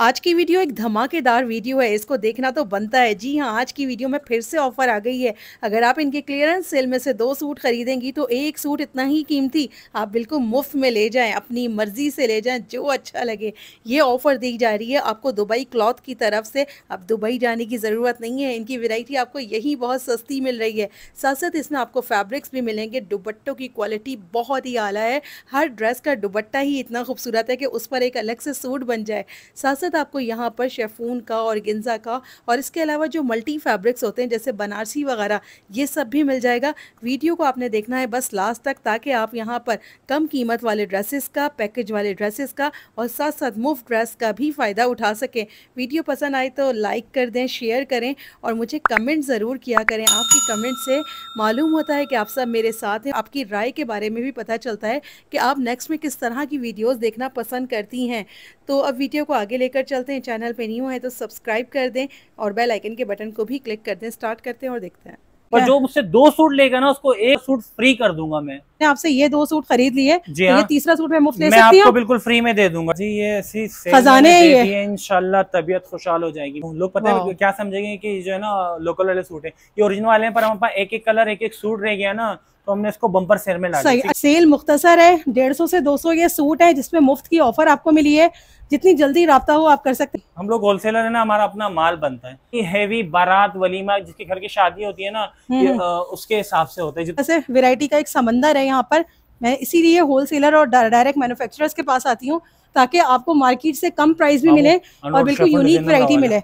आज की वीडियो एक धमाकेदार वीडियो है इसको देखना तो बनता है जी हाँ आज की वीडियो में फिर से ऑफर आ गई है अगर आप इनके क्लियरेंस सेल में से दो सूट खरीदेंगी तो एक सूट इतना ही कीमती आप बिल्कुल मुफ्त में ले जाएं अपनी मर्जी से ले जाएं जो अच्छा लगे ये ऑफ़र दी जा रही है आपको दुबई क्लॉथ की तरफ से अब दुबई जाने की ज़रूरत नहीं है इनकी वेराइटी आपको यही बहुत सस्ती मिल रही है साथ साथ इसमें आपको फैब्रिक्स भी मिलेंगे दुबट्टों की क्वालिटी बहुत ही आला है हर ड्रेस का दुबट्टा ही इतना खूबसूरत है कि उस पर एक अलग से सूट बन जाए साथ साथ आपको यहाँ पर शेफून का और गेंजा का और इसके अलावा जो मल्टी फैब्रिक्स होते हैं जैसे बनारसी वगैरह ये सब भी मिल जाएगा वीडियो को आपने देखना है बस लास्ट तक ताकि आप यहाँ पर कम कीमत वाले ड्रेसेस का पैकेज वाले ड्रेसेस का और साथ साथ मुफ्त ड्रेस का भी फ़ायदा उठा सकें वीडियो पसंद आए तो लाइक कर दें शेयर करें और मुझे कमेंट ज़रूर किया करें आपकी कमेंट से मालूम होता है कि आप सब मेरे साथ हैं आपकी राय के बारे में भी पता चलता है कि आप नेक्स्ट में किस तरह की वीडियोज़ देखना पसंद करती हैं तो अब वीडियो को आगे लेकर लेकर चलते हैं चैनल पे न्यू है तो सब्सक्राइब कर दें और बेल आइकन के बटन को भी क्लिक कर दें स्टार्ट करते हैं और देखते हैं पर जो मुझसे दो सूट लेगा ना उसको एक सूट फ्री कर दूंगा मैं आपसे ये दो सूट खरीद लिए हाँ। तो ये हाँ। तीसरा सूट मैं मुफ्त ले मैं सकती आपको बिल्कुल फ्री में दे दूंगा जी ये ऐसी खजाने है ये इनशाला तबीयत खुशहाल हो जाएगी लोग पता है क्या समझेंगे कि जो है ना लोकल वाले सूट है ये ओरिजिनल वाले हैं पर हमारे पास एक एक कलर एक एक सूट रह गया ना तो हमने इसको बम्पर सेल में लाया सेल मुख्तसर है डेढ़ सौ से दो सौ ये सूट है जिसमें मुफ्त की ऑफर आपको मिली है जितनी जल्दी रहा हो आप कर सकते हम लोग होलसेलर है ना हमारा अपना माल बनता है ये बारात वलीमा जिसके घर की शादी होती है ना हम्म, हम्म। उसके हिसाब से होता है जैसे वेरायटी का एक समंदर है यहाँ पर मैं इसीलिए होलसेलर और डायरेक्ट मैन्युफैक्चरर्स के पास आती हूँ ताकि आपको मार्केट से कम प्राइस हाँ, भी मिले और बिल्कुल यूनिक वरायटी मिले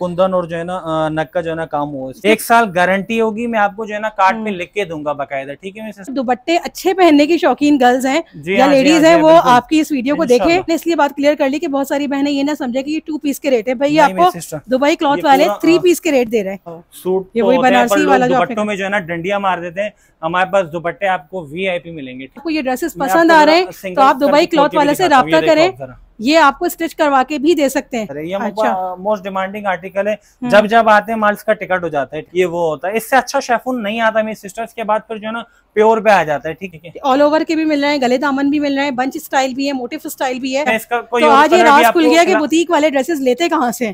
कुंदन और जो है ना नक्का जो है ना काम हो एक साल गारंटी होगी मैं आपको जो है ना कार्ड हम्म। में लिख के दूंगा बकायदा ठीक है दुपट्टे अच्छे पहनने की शौकीन गर्ल्स है या लेडीज हाँ, हाँ, है वो आपकी इस वीडियो को देखे इसलिए बात क्लियर कर ली की बहुत सारी बहने ये ना समझे की टू पीस के रेट है भाई आपको दुबई क्लॉथ वाले थ्री पीस के रेट दे रहे हैं सूट ये वही बनारसी तो वाला दुपट्टों में जो है ना डंडिया मार देते हैं हमारे पास दुपट्टे आपको वी मिलेंगे आपको ये ड्रेसेस पसंद आ रहे हैं तो आप दुबई क्लॉथ वाले वाले से रहा करें ये आपको स्टिच करवा के भी दे सकते हैं ये अच्छा। मोस्ट डिमांडिंग आर्टिकल है हम्म। जब जब आते हैं माल्स का टिकट हो जाता है ये वो होता है इससे अच्छा शेफून नहीं आता मेरी सिस्टर्स के बाद फिर जो है ना प्योर पे आ जाता है ठीक है ऑल ओवर के भी मिल रहे हैं गले दामन भी मिल रहे हैं बंच स्टाइल भी है मोटिव स्टाइल भी है तो आज ये रात खुल गया की बुटीक वाले ड्रेसेस लेते कहाँ से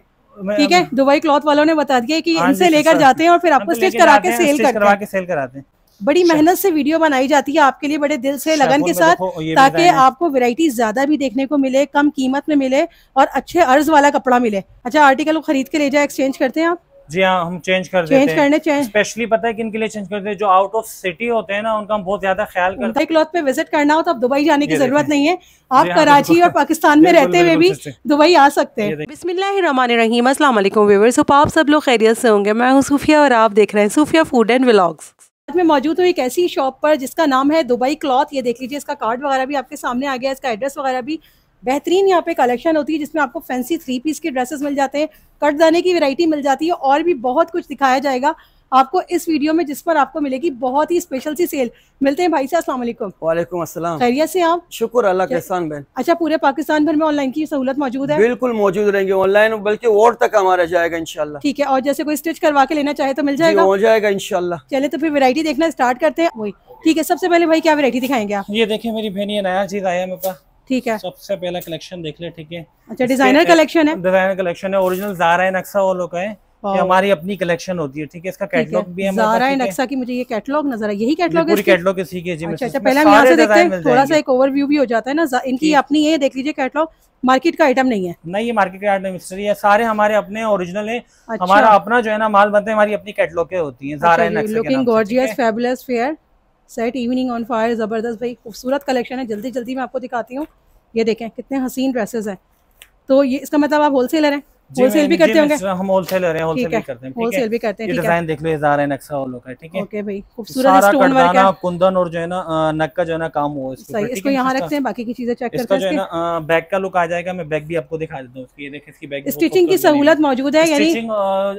ठीक है दुबई क्लॉथ वालों ने बता दिया कि हाँ इनसे लेकर जाते हैं और फिर आपको स्टिच तो करा के सेल करवा के सेल कराते हैं बड़ी मेहनत से वीडियो बनाई जाती है आपके लिए बड़े दिल से लगन के साथ ताकि आपको वेराइटी ज्यादा भी देखने को मिले कम कीमत में मिले और अच्छे अर्ज वाला कपड़ा मिले अच्छा आर्टिकल को खरीद के ले जाए एक्सचेंज करते हैं आप जी हाँ हम चेंज कर चेंज देते करने हैं। स्पेशली पता है किन के लिए चेंज करते हैं जो आउट ऑफ सिटी होते हैं ना उनका हम बहुत ज्यादा ख्याल करते हैं क्लॉथ पे विजिट करना हो तो आप दुबई जाने की जरूरत नहीं है हाँ, आप कराची और पाकिस्तान में रहते हुए भी दुबई आ सकते हैं बिस्मिल्लाम व्यूवर्स आप सब लोग खैरियत से होंगे मैं हूँ सूफिया और आप देख रहे हैं सूफिया फूड एंड व्लॉग्स में मौजूद हूँ एक ऐसी शॉप पर जिसका नाम है दुबई क्लॉथ ये देख लीजिए इसका कार्ड वगैरह भी आपके सामने आ गया इसका एड्रेस वगैरह भी बेहतरीन यहाँ पे कलेक्शन होती है जिसमें आपको फैंसी थ्री पीस के ड्रेसेस मिल जाते हैं कट जाने की वैरायटी मिल जाती है और भी बहुत कुछ दिखाया जाएगा आपको इस वीडियो में जिस पर आपको मिलेगी बहुत ही स्पेशल सी सेल मिलते हैं भाई से असला वालेकुम असलम खैरिया से आप शुक्र अल्लाह किसान बहन अच्छा पूरे पाकिस्तान भर में ऑनलाइन की सहूलत मौजूद है बिल्कुल मौजूद रहेंगे ऑनलाइन बल्कि और तक हमारा जाएगा इनशाला ठीक है और जैसे कोई स्टिच करवा के लेना चाहे तो मिल जाएगा हो जाएगा इनशाला चले तो फिर वेरायटी देखना स्टार्ट करते हैं वही ठीक है सबसे पहले भाई क्या वेरायटी दिखाएंगे आप ये देखिए मेरी बहन ये नया चीज आया मेरे पास ठीक है सबसे पहला कलेक्शन देख ले ठीक है अच्छा डिजाइनर कलेक्शन है डिजाइनर कलेक्शन है ओरिजिनल जारा है नक्शा वो लोग है ये हमारी अपनी कलेक्शन होती है ठीक है इसका कैटलॉग भी है जारा की मुझे ये कैटलॉग नजर आया यही कैटलॉग है कैटलॉग इसी के जी अच्छा, अच्छा पहले हम यहाँ से देखते हैं थोड़ा सा एक ओवरव्यू भी हो जाता है ना इनकी अपनी ये देख लीजिए कैटलॉग मार्केट का आइटम नहीं है नहीं ये मार्केट का आइटम मिस्ट्री है सारे हमारे अपने ओरिजिनल है अच्छा। हमारा अपना जो है ना माल बनते हैं हमारी अपनी कैटलॉग के होती है जारा अच्छा looking gorgeous fabulous fair set evening on fire जबरदस्त भाई खूबसूरत कलेक्शन है जल्दी जल्दी मैं आपको दिखाती हूँ ये देखें कितने हसीन ड्रेसेस हैं तो ये इसका मतलब आप होलसेलर हैं होलसेल भी करते होंगे हम होलसेल भी करते हैं होलसेल भी करते हैं डिजाइन देख लो ये जारा है नक्सा और लोग ठीक है ओके भाई खूबसूरत स्टोन वर्क है कुंदन और जो है ना नक का जो है ना काम हो इसको यहाँ रखते हैं बाकी की चीजें चेक करते हैं इसका जो है ना बैक का लुक आ जाएगा मैं बैक भी आपको दिखा देता हूँ स्टिचिंग की सहूलत मौजूद है यानी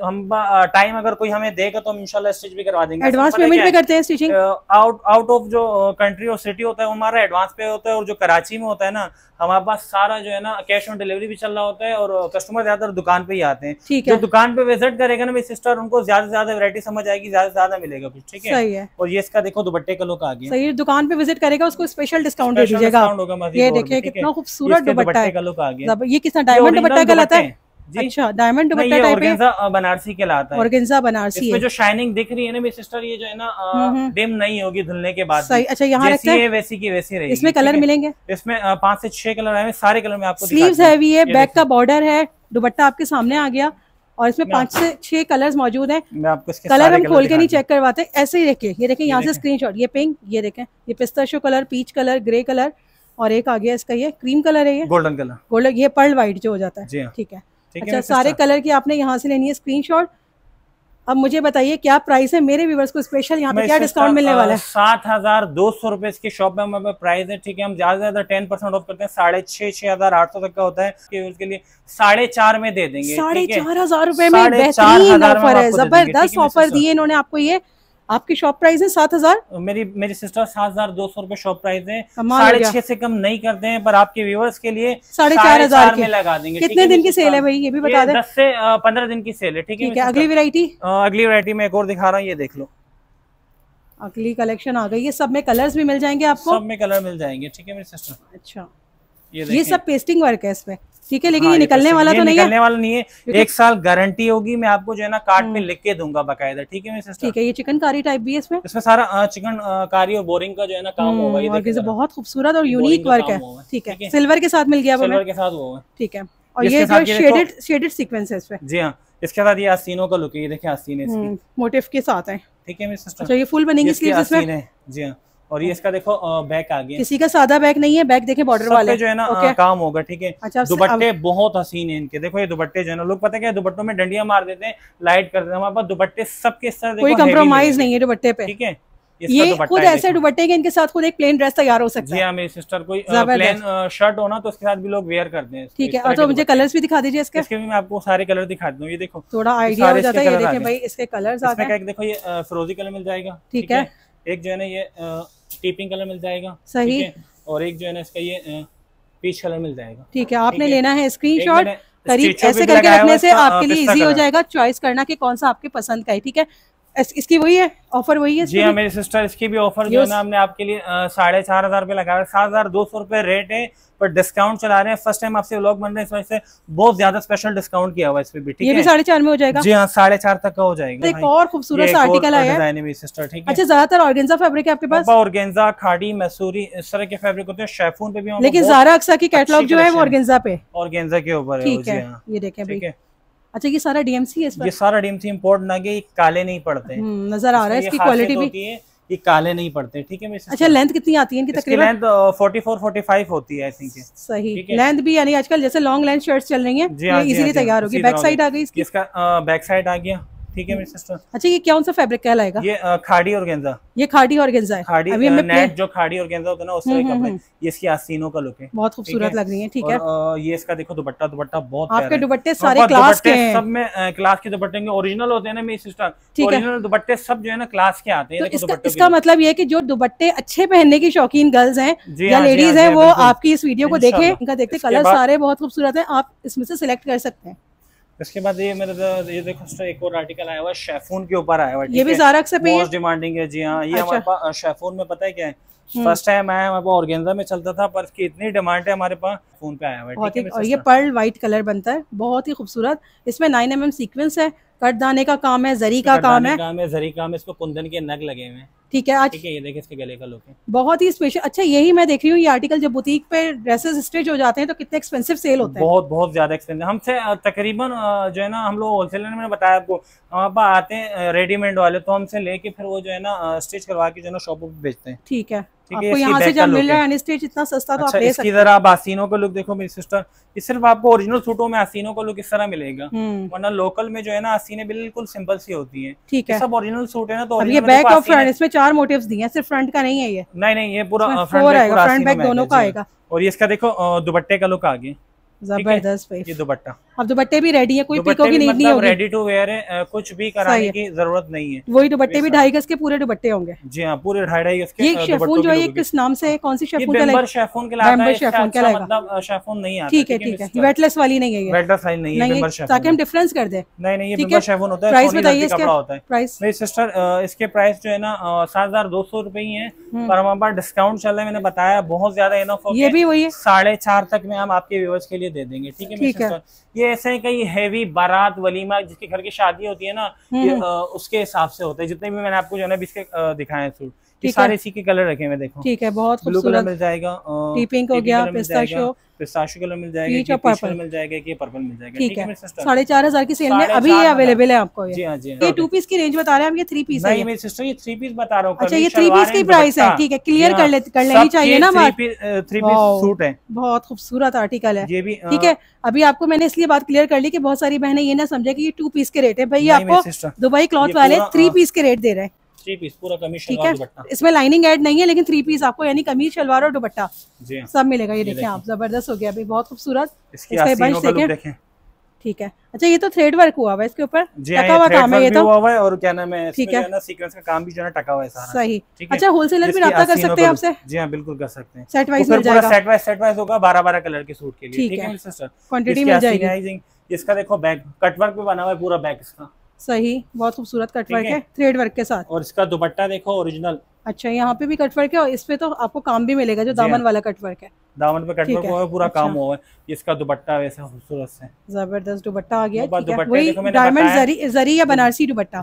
हम टाइम अगर कोई हमें देगा तो हम इनशाला स्टिच भी करवा देंगे एडवांस पेमेंट भी करते हैं स्टिचिंग आउट ऑफ जो कंट्री और सिटी होता है हमारा एडवांस पे होता है और जो कराची में होता है ना हमारे पास सारा जो है ना कैश ऑन डिलीवरी भी चल रहा होता है और कस्टमर ज्यादा दुकान पे ही आते हैं है जो दुकान पे विजिट करेगा ना मेरी सिस्टर उनको ज्यादा से ज्यादा वरायटी समझ आएगी ज्यादा से ज्यादा मिलेगा कुछ ठीक है? और ये इसका देखो दुपट्टे का का आगे सही दुकान पे विजिट करेगा उसको स्पेशल डिस्काउंट होगा कितना खूबसूरत दुपट्टा कलर का आगे ये कितना डायमंड है अच्छा डायमंड टाइप बनारसी के लाता है गेंजा बनारसी इसमें जो शाइनिंग दिख रही है ना मेरी सिस्टर ये जो है ना डिम हम्म, हम्म। नहीं होगी धुलने के बाद सही अच्छा यहाँ वैसी की वैसी रहेगी इसमें कलर मिलेंगे इसमें पांच से छह कलर आए सारे कलर में आपको स्लीव्स हैवी है बैक का बॉर्डर है दुपट्टा आपके सामने आ गया और इसमें पांच से छह कलर्स मौजूद हैं कलर हम खोल के नहीं चेक करवाते ऐसे ही देखिए ये देखें यहाँ से स्क्रीनशॉट ये पिंक ये देखें ये pistachio colour peach colour grey colour और एक आ गया इसका ये क्रीम कलर है ये गोल्डन कलर गोल्डन ये पर्ल वाइट जो हो जाता है हाँ। ठीक है अच्छा सारे कलर की आपने यहाँ से लेनी है शॉट अब मुझे बताइए क्या प्राइस है मेरे व्यूवर्स को स्पेशल यहाँ पे क्या डिस्काउंट मिलने वाला है सात हजार दो सौ रुपए इसकी शॉप में हमारे प्राइस है ठीक है हम ज्यादा से ज्यादा टेन परसेंट ऑफ करते हैं साढ़े छह छह हजार आठ सौ तक का होता है उसके लिए साढ़े चार में दे देंगे साढ़े चार हजार रूपए में बेहतरीन ऑफर है जबरदस्त ऑफर दिए इन्होंने आपको ये आपकी शॉप प्राइस है सात हजार मेरी मेरी सिस्टर सात हजार दो सौ रूपए शॉप प्राइस है साढ़े छह से कम नहीं करते हैं पर आपके व्यूवर्स के लिए साढ़े चार हजार में लगा देंगे कितने दिन की सेल है भाई ये भी बता दें दस से पंद्रह दिन की सेल है ठीक है अगली वेरायटी अगली वेरायटी में एक और दिखा रहा हूँ ये देख लो अगली कलेक्शन आ गई है सब में कलर्स भी मिल जाएंगे आपको सब में कलर मिल जाएंगे ठीक है मेरी सिस्टर अच्छा ये सब पेस्टिंग वर्क है इसमें ठीक है लेकिन हाँ, ये तो निकलने वाला तो नहीं है निकलने वाला नहीं है एक साल गारंटी होगी मैं आपको जो है ना कार्ड में हम्म। लिख के दूंगा बकायदा ठीक है ठीक है ये चिकन कारी टाइप भी है इसमें इसमें सारा चिकन कारी और बोरिंग का जो है ना काम हम्म, होगा बहुत खूबसूरत और यूनिक वर्क है ठीक है सिल्वर के साथ मिल गया सिल्वर के साथ वो ठीक है और ये शेडेड शेडेड सीक्वेंस है इसमें जी हाँ इसके साथ ये आस्तीनों का लुक है ये देखिए आस्तीन है मोटिव हम्म, के साथ है ठीक है मेरे सिस्टर अच्छा ये फुल बनेंगे स्लीव्स इसमें जी हाँ और ये इसका देखो बैक आ गया किसी का सादा बैक नहीं है बैक देखे बॉर्डर वाले जो है ना okay. काम होगा ठीक है अच्छा दुपट्टे अब... बहुत हसीन है इनके देखो ये दुपट्टे जो है ना लोग पता क्या दुपट्टों में डंडिया मार देते हैं लाइट कर देते हैं हमारे पास दुपट्टे सबके साथ कोई कम्प्रोमाइज नहीं है दुपट्टे पे ठीक है ये खुद ऐसे दुपट्टे के इनके साथ खुद एक प्लेन ड्रेस तैयार हो सकता है हाँ, मेरी सिस्टर कोई प्लेन शर्ट हो ना तो उसके साथ भी लोग वेयर करते हैं ठीक है और तो अच्छा, मुझे कलर्स भी दिखा दीजिए इसके इसके भी मैं आपको सारे कलर दिखा दूँ ये देखो थोड़ा आइडिया हो जाता है ये देखें भाई इसके कलर्स आते हैं देखो ये फिरोजी कलर मिल जाएगा ठीक है एक जो है ना ये स्टीपिंग कलर मिल जाएगा सही और एक जो है ना इसका ये पीच कलर मिल जाएगा ठीक है आपने लेना है स्क्रीन करीब ऐसे करके रखने से आपके लिए इजी हो जाएगा चॉइस करना कि कौन सा आपके पसंद का है ठीक है इसकी वही है ऑफर वही है जी हाँ मेरी सिस्टर इसकी भी ऑफर जो है ना हमने आपके लिए साढ़े चार हजार रुपये लगा सात हजार दो सौ रुपए रेट है पर डिस्काउंट चला रहे हैं फर्स्ट टाइम आपसे व्लॉग बन रहे हैं इस वजह से बहुत ज्यादा स्पेशल डिस्काउंट किया हुआ इस भी ठीक है साढ़े चार में हो जाएगा जी हाँ साढ़े चार तक का हो जाएगा तो एक हाँ। और खूबसूरत आर्टिकल आया है सिस्टर ठीक है अच्छा ज्यादातर ऑर्गेंजा फैब्रिक है आपके पास ऑर्गेंजा खाड़ी मैसूरी इस तरह के फेब्रिक होते हैं शेफून पे भी लेकिन जारा अक्सा की कैटलॉग जो है वो पे ऑर्गेंजा के ऊपर ठीक है हाँ। ये देखें ठीक है अच्छा ये सारा डीएमसी है ये सारा डीएमसी इम्पोर्टेंट आगे काले नहीं पड़ते हम्म, नजर आ रहा है इसकी क्वालिटी भी ये काले नहीं पड़ते ठीक है मैं अच्छा लेंथ कितनी आती है इनकी तकरीबन लेंथ 44 45 होती है आई थिंक सही लेंथ भी यानी आजकल जैसे लॉन्ग लेंथ शर्ट्स चल रही हैं हाँ, ये इजीली हाँ, हाँ, तैयार होगी बैक साइड आ गई इसकी इसका बैक साइड आ गया ठीक है सिस्टर अच्छा ये कौन सा फैब्रिक कहलाएगा ये खाड़ी और गेंजा ये खाड़ी और गेंजा है खाड़ी अभी हमें नेट जो खाड़ी और गेंजा होता है ना उस तरह हम्म, का हम्म, हम्म। ये इसकी आस्तीनों का लुक है बहुत खूबसूरत लग रही है ठीक है ये इसका देखो दुपट्टा दुपट्टा बहुत आपके दुपट्टे हाँ, सारे क्लास के सब में क्लास के दुपट्टे ओरिजिनल होते हैं ना मेरी सिस्टर है दुपट्टे सब जो है ना क्लास के आते हैं तो इसका मतलब ये की जो दुपट्टे अच्छे पहनने की शौकीन गर्ल्स है या लेडीज हाँ, हाँ, है वो आपकी इस वीडियो को देखे इनका देखते कलर सारे बहुत खूबसूरत है आप इसमें से सिलेक्ट कर सकते हैं इसके बाद ये मेरे ये देखो तो एक और आर्टिकल आया हुआ शेफून के ऊपर आया हुआ ये भी जारक से मोस्ट डिमांडिंग है जी हाँ ये अच्छा। हमारे पास शेफून में पता है क्या है फर्स्ट टाइम हम्म। आया हमारे पास ऑर्गेन्जा में चलता था पर इसकी इतनी डिमांड है हमारे पास फोन पे आया हुआ है और ये पर्ल व्हाइट कलर बनता है बहुत ही खूबसूरत इसमें नाइन एम एम सीक्वेंस है कट दाने का काम है जरी का काम है जरी काम है इसको कुंदन के नग लगे हुए हैं ठीक है आज ठीक है ये देखिए इसके गले का लुक है बहुत ही स्पेशल अच्छा यही मैं देख रही हूँ ये आर्टिकल जब बुटीक पे ड्रेसेस स्टिच हो जाते हैं तो कितने एक्सपेंसिव सेल होते हैं बहुत बहुत ज्यादा एक्सपेंसिव हमसे तकरीबन जो है ना हम लोग होलसेलर में बताया आपको हमारे पास आते हैं रेडीमेड वाले तो हमसे लेके फिर वो जो है ना स्टिच करवा के जो है ना शॉप पर बेचते हैं ठीक है आपको यहाँ से जब मिल रहा है अनस्टिच इतना सस्ता तो आप अच्छा, ले सकते हैं। आप आसीनों का लुक देखो मेरी सिस्टर ये सिर्फ आपको ओरिजिनल सूटों में आसीनों का लुक इस तरह मिलेगा हम्म। वरना लोकल में जो है ना आसीने बिल्कुल सिंपल सी होती है ठीक है सब ओरिजिनल सूट है ना तो ये बैक और फ्रंट इसमें चार मोटिव दिए हैं सिर्फ फ्रंट का नहीं है ये नहीं नहीं ये पूरा फ्रंट uh, बैक दोनों का आएगा और ये इसका देखो uh, दुपट्टे का लुक आगे जबरदस्त दुपट्टा दुपट्टे भी रेडी है कोई पिको की नीड मतलब नहीं होगी रेडी टू वेयर है कुछ भी कराने की जरूरत नहीं है वही दुपट्टे भी ढाई गज के पूरे दुपट्टे होंगे जी हाँ पूरे ढाई ढाई गज के शेफून जो है किस नाम से कौन सी शेफून का शेफून के अच्छा मतलब, शेफून नहीं ठीक है ठीक है वेटलेस वाली नहीं है वेटलेस वाली नहीं है ताकि हम डिफरेंस कर दे नहीं नहीं ये होता है प्राइस बताइए प्राइस सिस्टर इसके प्राइस जो है ना सात हजार दो सौ रूपये ही है और हमारे पास डिस्काउंट चल रहा है मैंने बताया बहुत ज्यादा इनफ ये भी वही साढ़े चार तक में हम आपके व्यवस्था के लिए ये दे देंगे ठीक है ठीक है ये ऐसे कई हैवी बारात वलीमा जिसके घर की शादी होती है ना हम्म, ये, हम्म। उसके हिसाब से होता है जितने भी मैंने आपको जो है ना इसके दिखाए सूट ये सारे इसी के कलर रखे हुए देखो ठीक है बहुत ब्लू कलर मिल जाएगा टी पिंक हो गया पिस्ताशो पिस्ताशो कलर मिल जाएगा पर्पल मिल जाएगा कि पर्पल मिल जाएगा ठीक है साढ़े चार हजार की सेल में अभी ये अवेलेबल है आपको जी हाँ जी हाँ, ये टू पीस की रेंज बता रहे हैं हम ये थ्री पीस है मेरी सिस्टर ये थ्री पीस बता रहा हूँ अच्छा ये थ्री पीस की प्राइस है ठीक है क्लियर कर हाँ, ले कर लेनी चाहिए ना थ्री पीस सूट है बहुत खूबसूरत आर्टिकल है ये भी ठीक है अभी आपको मैंने इसलिए बात क्लियर कर ली की बहुत सारी बहने ये ना समझे की ये टू पीस के रेट है भाई आपको दुबई क्लॉथ वाले थ्री पीस के रेट दे रहे हैं थ्री पीस पूरा कमीज ठीक है इसमें लाइनिंग एड नहीं है लेकिन थ्री पीस आपको यानी कमीज शलवार और दुपट्टा हाँ। सब मिलेगा ये देखें आप जबरदस्त हो गया अभी बहुत खूबसूरत देखें ठीक है अच्छा ये तो थ्रेड वर्क हुआ हुआ है इसके ऊपर हाँ, टका हुआ काम है ये तो हुआ हुआ है और क्या नाम है ठीक है ना सीक्वेंस का काम भी जो है टका हुआ है सारा सही अच्छा होलसेलर भी रब्ता कर सकते हैं आपसे जी हाँ बिल्कुल कर सकते हैं सेट वाइज तो मिल जाएगा सेट वाइज सेट वाइज होगा बारह बारह कलर के सूट के लिए ठीक है क्वान्टिटी मिल जाएगी इसका देखो बैक कट वर्क भी बना हुआ है पूरा बैक इसका सही बहुत खूबसूरत कटवर्क है थ्रेड वर्क के साथ और इसका दुपट्टा देखो ओरिजिनल अच्छा यहाँ पे भी कटवर्क है और इस पे तो आपको काम भी मिलेगा जो हाँ। दामन वाला कटवर्क है दामन पे कट वर्क हुआ पूरा काम अच्छा। हुआ है इसका दुपट्टा वैसे खूबसूरत है जबरदस्त दुपट्टा आ गया वही डायमंड जरी या बनारसी दुपट्टा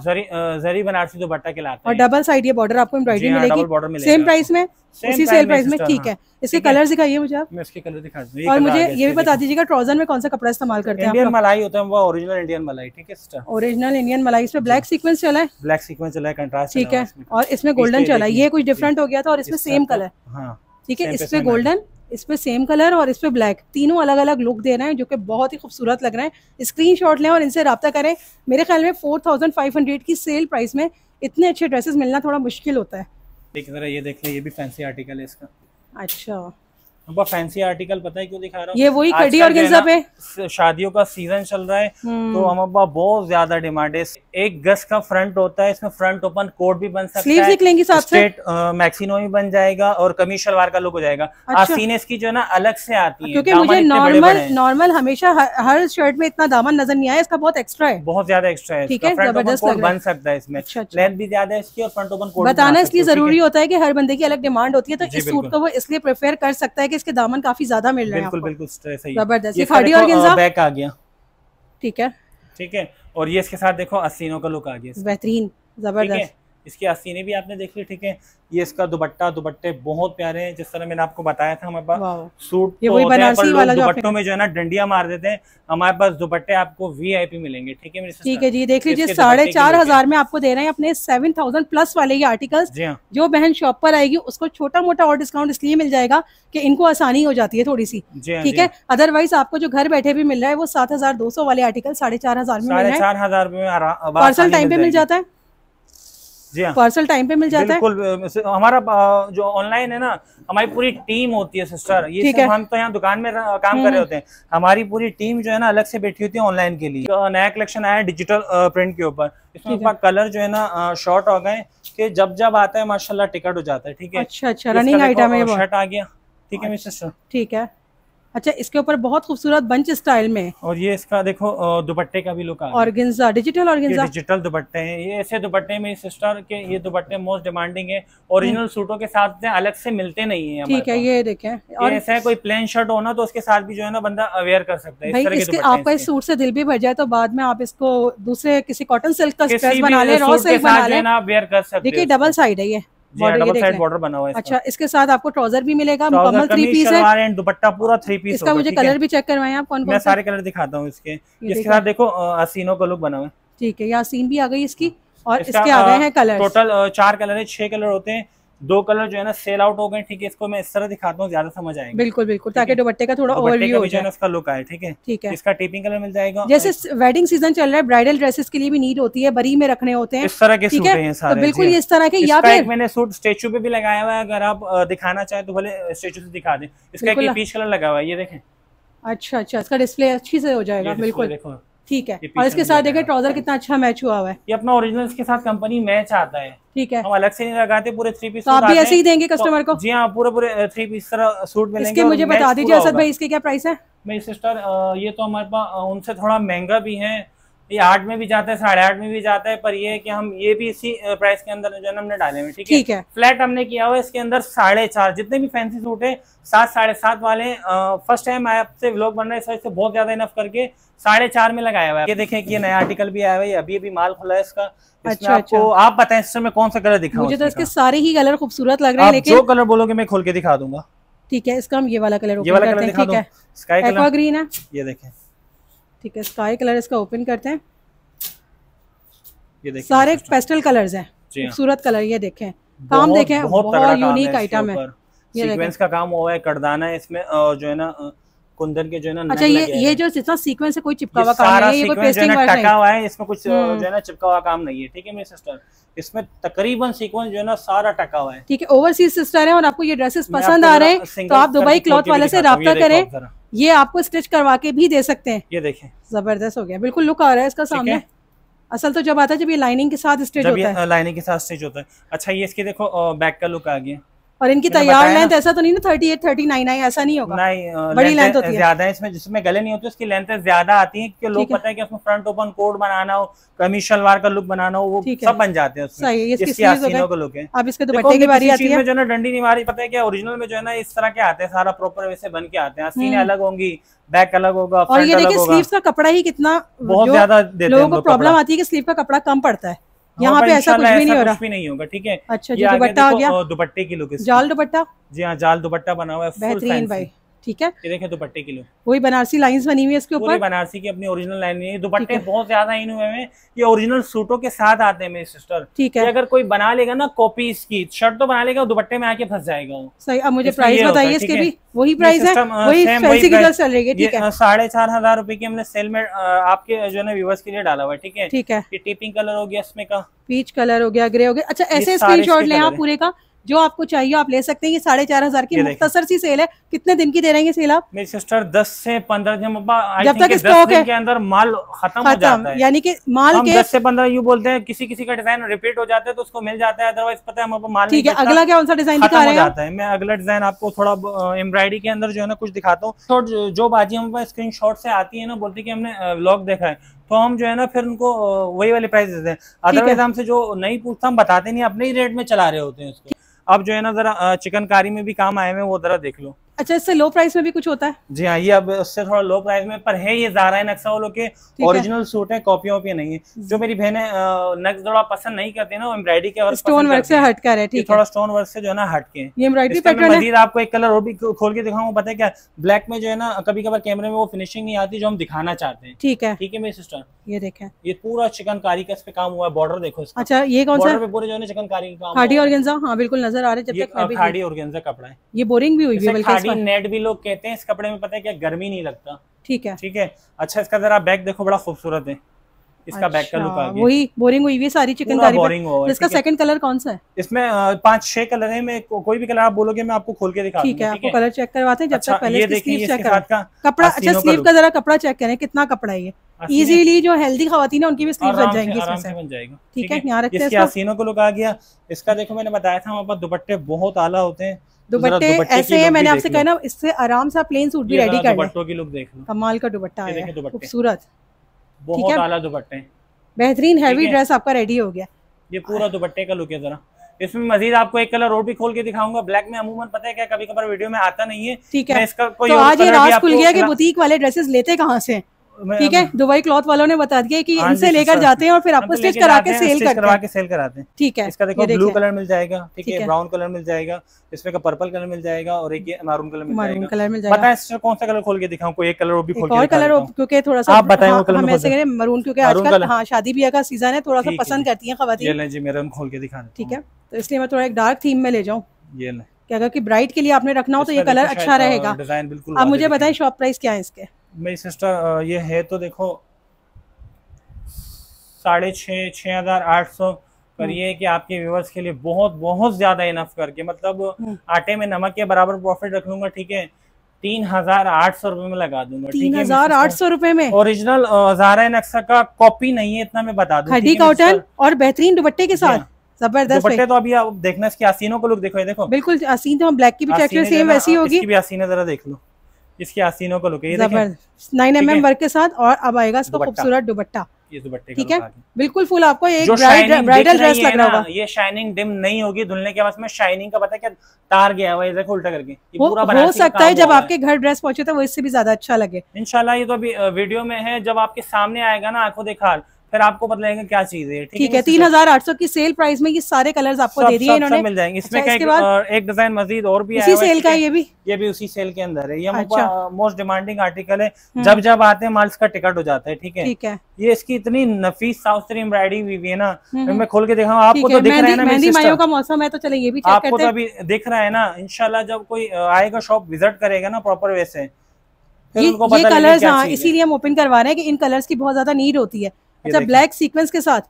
जरी बनारसी दुपट्टा के लाते और डबल साइड ये बॉर्डर आपको एम्ब्रॉयडरी हाँ, मिलेगी सेम प्राइस में उसी सेल प्राइस में ठीक है इसके कलर दिखाइए मुझे आप मैं इसके कलर दिखा दूं और मुझे ये भी बता दीजिएगा ट्राउजर में कौन सा कपड़ा इस्तेमाल करते हैं इंडियन मलाई होता है वो ओरिजिनल इंडियन मलाई ठीक है सिस्टर ओरिजिनल इंडियन मलाई इसमें ब्लैक सीक्वेंस चला है ब्लैक सीक्वेंस चला है कंट्रास्ट ठीक है और इसमें गोल्डन चला है ये कुछ डिफरेंट हो गया था और इसमें सेम कलर तो- हाँ। ठीक है इसमें गोल्डन इस पर सेम कलर और इस पर ब्लैक तीनों अलग अलग लुक दे रहे हैं जो कि बहुत ही खूबसूरत लग रहे हैं स्क्रीन शॉट लें और इनसे रबता करें मेरे ख्याल में फोर थाउजेंड फाइव हंड्रेड की सेल प्राइस में इतने अच्छे ड्रेसेस मिलना थोड़ा मुश्किल होता है देखिए ये देख लें ये भी फैंसी आर्टिकल है इसका अच्छा फैंसी आर्टिकल पता है क्यों दिखा रहा हूँ ये वही कड़ी और पे शादियों का सीजन चल रहा है तो हम्म। हम अब्बा बहुत ज्यादा डिमांड है एक गज का फ्रंट होता है इसमें फ्रंट ओपन कोट भी बन सकता है मैक्सिनो भी बन जाएगा और कमी शलवार का लुक हो जाएगा अच्छा। आसीने इसकी जो है ना अलग से आती है क्योंकि मुझे नॉर्मल नॉर्मल हमेशा हर शर्ट में इतना दामन नजर नहीं आया इसका बहुत एक्स्ट्रा है बहुत ज्यादा एक्स्ट्रा है ठीक है बन सकता है इसमें लेंथ अच्छा, अच्छा। भी ज्यादा है इसकी और फ्रंट ओपन कोट बताना इसलिए जरूरी होता है की हर बंदे की अलग डिमांड होती है तो इस सूट को वो इसलिए प्रेफर कर सकता है कि इसके दामन काफी ज्यादा मिल रहे हैं बिल्कुल बिल्कुल जबरदस्त ये खाड़ी ऑर्गेन्जा तो, बैक आ गया ठीक है ठीक है और ये इसके साथ देखो असीनों का लुक आ गया बेहतरीन जबरदस्त इसकी आस्तीने भी आपने देखी ठीक है ये इसका दुपट्टा दुपट्टे बहुत प्यारे हैं जिस तरह मैंने आपको बताया था हमारे पास सूट तो होते हैं पर लोग दुपट्टों में जो है ना डंडिया मार देते हैं हमारे पास दुपट्टे आपको वीआईपी मिलेंगे ठीक है ठीक है जी देख लीजिए साढ़े चार हजार में आपको दे रहे हैं अपने सेवन थाउजेंड प्लस वाले आर्टिकल आर्टिकल्स हाँ। जो बहन शॉप पर आएगी उसको छोटा मोटा और डिस्काउंट इसलिए मिल जाएगा की इनको आसानी हो जाती है थोड़ी सी हाँ, ठीक है अदरवाइज हाँ। आपको जो घर बैठे भी मिल रहा है वो सात हजार दो सौ वाले आर्टिकल साढ़े चार हजार में पार्सल टाइम पे मिल जाता है पार्सल हाँ। टाइम पे मिल जाता है हमारा जो ऑनलाइन है ना हमारी पूरी टीम होती है सिस्टर ये है। हम तो यहाँ दुकान में काम हम्म, कर रहे हम्म। होते हैं हमारी पूरी टीम जो है ना अलग से बैठी होती है ऑनलाइन के लिए नया कलेक्शन आया है डिजिटल प्रिंट के ऊपर इसमें कलर जो है ना शॉर्ट हो गए कि जब जब आता है माशाल्लाह टिकट हो जाता है ठीक है अच्छा अच्छा रनिंग आइटम है शर्ट आ गया ठीक है मिस्टर अच्छा, ठीक है अच्छा इसके ऊपर बहुत खूबसूरत बंच स्टाइल में और ये इसका देखो दुपट्टे का भी look organza digital organza digital दुपट्टे हैं ये ऐसे दुपट्टे में सिस्टर के ये दुपट्टे मोस्ट डिमांडिंग है ओरिजिनल सूटों के साथ अलग से मिलते नहीं है ठीक है ये देखे और ऐसा है कोई प्लेन शर्ट होना तो उसके साथ भी जो है ना बंदा अवेयर कर सकते हैं आपका इस सूट से दिल भी भर जाए तो बाद में आप इसको दूसरे किसी कॉटन सिल्क का बना ले रॉ सिल्क बना वेयर कर सकते देखिए डबल साइड है ये बॉर्डर बना हुआ है अच्छा इसके साथ आपको ट्राउजर भी मिलेगा मुकम्मल थ्री पीस दुपट्टा पूरा थ्री पीस इसका मुझे कलर भी चेक करवाए आप कौन कौन सारे कलर दिखाता हूँ इसके इसके साथ देखो असीनों का लुक बना हुआ है ठीक है सीन भी आ गई इसकी और इसके आ गए हैं कलर टोटल चार कलर है छह कलर होते हैं दो कलर जो है ना सेल आउट हो गए ठीक है इसको मैं इस तरह दिखाता हूँ ज्यादा समझ आएगा बिल्कुल बिल्कुल ताकि दुपट्टे का थोड़ा ओवरव्यू हो जाए इसका लुक आए ठीक है ठीक है इसका टेपिंग कलर मिल जाएगा जैसे वेडिंग सीजन चल रहा है ब्राइडल ड्रेसेस के लिए भी नीड होती है बरी में रखने होते हैं इस तरह के सूट हैं सारे तो बिल्कुल इस तरह के या फिर मैंने सूट स्टेचू पे भी लगाया हुआ है अगर आप दिखाना चाहे तो भले स्टेचू से दिखा दे इसका पीच कलर लगा हुआ है ये देखें अच्छा अच्छा इसका डिस्प्ले अच्छी से हो जाएगा बिल्कुल देखो ठीक है और इसके साथ देखे ट्राउजर कितना अच्छा मैच हुआ है ये अपना ओरिजिनल के साथ कंपनी मैच आता है ठीक है हम अलग से नहीं लगाते पूरे थ्री पीस तो आप भी ऐसे ही देंगे कस्टमर तो को जी हाँ पूरे पूरे थ्री पीस तरह सूट में इसके मुझे बता दीजिए असद भाई इसके क्या प्राइस है मेरी सिस्टर ये तो हमारे पास उनसे थोड़ा महंगा भी है ये आठ में भी जाता है साढ़े आठ में भी जाता है पर ये है कि हम ये भी इसी प्राइस के अंदर जो है हमने डाले हुए ठीक है ठीक है फ्लैट हमने किया हुआ है इसके अंदर साढ़े चार जितने भी फैंसी सूट है सात साढ़े सात वाले फर्स्ट टाइम आए आपसे व्लॉग बन रहे हैं इस वजह से बहुत ज्यादा इनफ करके साढ़े चार में लगाया हुआ है ये देखें कि ये नया आर्टिकल भी आया हुआ है अभी अभी माल खुला है इसका अच्छा, अच्छा, आपको अच्छा। आप बताएं इस समय कौन सा कलर दिखा मुझे तो इसके सारे ही कलर खूबसूरत लग रहे हैं लेकिन जो कलर बोलोगे मैं खोल के दिखा दूंगा ठीक है इसका हम ये वाला कलर ये वाला कलर स्काई कलर ग्रीन है ये देखे ठीक है स्काई कलर इसका ओपन करते हैं ये देखें सारे पेस्टल हाँ। कलर है खूबसूरत कलर ये देखे काम देखे बहुत यूनिक आइटम है ये का काम हुआ है कटदाना है इसमें और जो है ना कुंदन के जो है ना अच्छा ये ये जो जितना सीक्वेंस है कोई चिपका हुआ काम नहीं है ये कोई पेस्टिंग टका हुआ है इसमें कुछ हम्म। जो है ना चिपका हुआ काम नहीं है ठीक है मेरी सिस्टर इसमें तकरीबन सीक्वेंस जो है ना सारा टका हुआ है ठीक है ओवरसीज सिस्टर है और आपको ये ड्रेसेस पसंद आ रहे हैं तो आप दुबई क्लॉथ वाले से रहा करें ये आपको स्टिच करवा के भी दे सकते हैं ये देखें जबरदस्त हो गया बिल्कुल लुक आ रहा है इसका सामने असल तो जब आता है जब ये लाइनिंग के साथ स्टिच होता है लाइनिंग के साथ स्टिच होता है अच्छा ये इसके देखो बैक का लुक आ गया और इनकी तैयार लेंथ ऐसा तो नहीं ना थर्टी एट थर्टी नाइन आई ऐसा नहीं होगा नहीं बड़ी लेंथ होती है ज्यादा इसमें जिसमें गले नहीं होते उसकी लेंथ ज्यादा आती है क्योंकि लोग पता है कि उसमें फ्रंट ओपन कोड बनाना हो कमी शलवार का लुक बनाना हो वो सब बन जाते हैं अब इसके दुपट्टे की बारी आती है जो ना डंडी नहीं मारी पता है क्या ओरिजिनल में जो है ना इस तरह के आते हैं सारा प्रॉपर वैसे बन के आते हैं सीने हम्म। अलग होंगी बैक अलग होगा और ये देखिए स्लीव्स का कपड़ा ही कितना बहुत ज्यादा लोगों को प्रॉब्लम आती है कि स्लीव का कपड़ा कम पड़ता है यहाँ पे ऐसा कुछ भी नहीं हो रहा भी नहीं होगा ठीक है अच्छा जी दुपट्टा हो गया दुपट्टे की लोकेशन जाल दुपट्टा जी हाँ जाल दुपट्टा बना हुआ है बेहतरीन भाई ठीक है ये दुपट्टे के लिए वही बनारसी लाइंस बनी हुई है इसके ऊपर बनारसी की अपनी ओरिजिनल लाइन है दुपट्टे बहुत ज्यादा इन हुए हैं ये ओरिजिनल सूटों के साथ आते हैं मेरे सिस्टर ठीक है अगर कोई बना लेगा ना कॉपी इसकी शर्ट तो बना लेगा दुपट्टे में आके फंस जाएगा वो सही अब मुझे प्राइस बताइए इसके भी वही प्राइस है uh, वही फैंसी की चल रही है ठीक है uh, साढ़े चार हजार रूपए की हमने सेल में uh, आपके जो है व्यूवर्स के लिए डाला हुआ है ठीक है ठीक है टिपिंग कलर हो गया इसमें का पीच कलर हो गया ग्रे हो गया अच्छा ऐसे स्क्रीन शॉट ले पूरे का जो आपको चाहिए आप ले सकते हैं ये साढ़े चार हजार की मुख्तर सी सेल है कितने दिन की दे रहे हैं सेल आप मेरी सिस्टर दस से पंद्रह जब तक स्टॉक है अंदर माल खत्म हो यानी कि माल के दस से पंद्रह यू बोलते हैं किसी किसी का डिजाइन रिपीट हो जाता है तो उसको मिल जाता है अदरवाइज पता है माल ठीक है अगला क्या सा डिजाइन दिखा रहे हैं मैं अगला डिजाइन आपको थोड़ा एम्ब्रॉयडरी के अंदर जो है ना कुछ दिखाता हूँ जो बाजी हम पास स्क्रीन से आती है ना बोलते है हमने ब्लॉग देखा है तो हम जो है ना फिर उनको वही वाले प्राइस देते हैं अदरवाइज हमसे जो नहीं पूछता हम बताते नहीं अपने ही रेट में चला रहे होते हैं उसको अब जो है ना जरा चिकनकारी में भी काम आए हुए वो जरा देख लो अच्छा इससे लो प्राइस में भी कुछ होता है जी हाँ ये अब उससे थोड़ा लो प्राइस में पर है ये जारा नक्सा वालों के ओरिजिनल सूट है कॉपियों के नहीं है जो मेरी बहने नक्स थोड़ा पसंद नहीं करते ना एम्ब्रॉयडरी के स्टोन वर्क से हटकर है ठीक थोड़ा स्टोन वर्क से जो है ना हटके ये आपको एक कलर और भी खोल के दिखाऊंगा पता है क्या ब्लैक में जो है ना कभी कभार कैमरे में वो फिनिशिंग नहीं आती जो हम दिखाना चाहते हैं ठीक है ठीक है मेरी सिस्टर ये देखें ये पूरा चिकनकारी का इस पे काम हुआ है बॉर्डर देखो इसका अच्छा ये कौन सा पूरे जो है चिकनकारी का काम खाड़ी ऑर्गेंजा हाँ बिल्कुल नजर आ रहे जब तक मैं खाड़ी ऑर्गेंजा कपड़ा है ये बोरिंग भी हुई है खाड़ी नेट भी लोग कहते हैं इस कपड़े में पता है क्या गर्मी नहीं लगता ठीक है ठीक है अच्छा इसका जरा बैग देखो बड़ा खूबसूरत है इसका बैक का लुक आ गया वही बोरिंग हुई हुई सारी चिकनकारी बोरिंग हुआ इसका सेकंड कलर कौन सा है इसमें पांच छह कलर है मैं को, कोई भी कलर आप बोलोगे मैं आपको खोल के दिखा ठीक है आपको कलर चेक करवाते हैं जब अच्छा, तक पहले स्लीव चेक करें कपड़ा अच्छा स्लीव का जरा कपड़ा चेक करें कितना कपड़ा है ये इजीली जो हेल्दी खातन है उनकी भी स्लीव बन जाएंगी इसमें बन जाएगा ठीक है यहाँ रखते हैं इसके आसीनों लुक आ गया इसका देखो मैंने बताया था वहाँ पर दुपट्टे बहुत आला होते हैं दुपट्टे ऐसे है मैंने आपसे कहा ना इससे आराम से प्लेन सूट भी रेडी कर दुपट्टों की लुक देख लो कमाल का दुपट्टा आया खूबसूरत बहुत आला दुपट्टे बेहतरीन हैवी ड्रेस आपका रेडी हो गया ये पूरा दुपट्टे का लुक है जरा इसमें मजीद आपको एक कलर और भी खोल के दिखाऊंगा ब्लैक में अमूमन पता है क्या कभी कभार वीडियो में आता नहीं है ठीक है इसका कोई तो आज ये राज खुल गया कि बुटीक वाले ड्रेसेस लेते कहाँ से ठीक है दुबई क्लॉथ वालों ने बता दिया कि हाँ इनसे लेकर जाते हैं और फिर तो आपको स्टिच करा के सेल करवा के सेल कराते हैं ठीक है इसका देखो ब्लू कलर मिल जाएगा ठीक है ब्राउन कलर मिल जाएगा इसमें का पर्पल कलर मिल जाएगा और एक मारून कलर मिल जाएगा कलर मिल जाएगा बताएं कौन सा कलर खोल के दिखाऊं कोई एक कलर वो भी खोल और कलर क्योंकि थोड़ा सा आप बताएं हाँ, वो कलर हम ऐसे करें मरून क्योंकि आजकल हाँ शादी ब्याह का सीजन है थोड़ा सा पसंद करती हैं खवातीन जी मेरा खोल के दिखा ठीक है तो इसलिए मैं थोड़ा एक डार्क थीम में ले जाऊँ ये ना कि अगर कि ब्राइट के लिए आपने रखना हो तो ये कलर अच्छा रहेगा आप मुझे बताएं शॉप प्राइस क्या है इसके मेरी सिस्टर ये है तो देखो साढ़े छः छः हज़ार आठ सौ करिए हम्म। कि आपके व्यूवर्स के लिए बहुत बहुत ज़्यादा इनफ करके मतलब हम्म। आटे में नमक के बराबर प्रॉफिट रख लूँगा ठीक है तीन हजार आठ सौ रुपए में लगा दूंगा तीन हजार आठ सौ रुपए में ओरिजिनल हजारा नक्शा का कॉपी नहीं है इतना मैं बता दूं खड़ी कॉटन और बेहतरीन दुपट्टे के हाँ। साथ जबरदस्त तो अभी आप देखना इसकी आसीनों को लुक देखो ये देखो बिल्कुल आसीन तो हम ब्लैक की भी सेम वैसी होगी भी आसीन जरा देख लो इसके आसीनों को लुके नाइन एम एम वर्क के साथ और अब आएगा इसका खूबसूरत दुबट्टा ठीक है बिल्कुल फुल आपको एक ब्राइडल ड्रेस लग रहा होगा ये शाइनिंग डिम नहीं होगी धुलने के बाद शाइनिंग का पता क्या तार गया हुआ देखो उल्टा करके वो, हो सकता है जब आपके घर ड्रेस पहुंचे तो वो इससे भी ज्यादा अच्छा लगे इनशाला ये तो अभी वीडियो में है जब आपके सामने आएगा ना आंखों देखा फिर आपको पता लगेगा क्या चीज है ठीक है तीन तो हजार आठ सौ की सेल प्राइस में ये सारे कलर आपको दे दिए इन्होंने मिल जाएंगे इसमें अच्छा, एक डिजाइन मजीद और भी इसी सेल का ये भी ये भी उसी सेल के अंदर है ये मोस्ट डिमांडिंग आर्टिकल है हम्म। जब जब आते हैं माल इसका टिकट हो जाता है ठीक है ठीक है ये इसकी इतनी नफीस साउथ एम्ब्रॉयडिंग हुई है ना हम्म, हम्म। मैं खोल के देखा आपको तो दिख रहा है ना का मौसम है तो चले ये भी आपको तो अभी दिख रहा है ना इनशाला जब कोई आएगा शॉप विजिट करेगा ना प्रॉपर वे से ये, ये कलर्स हाँ इसीलिए हम ओपन करवा रहे हैं कि इन कलर्स की बहुत ज्यादा नीड होती है अच्छा ब्लैक सीक्वेंस के साथ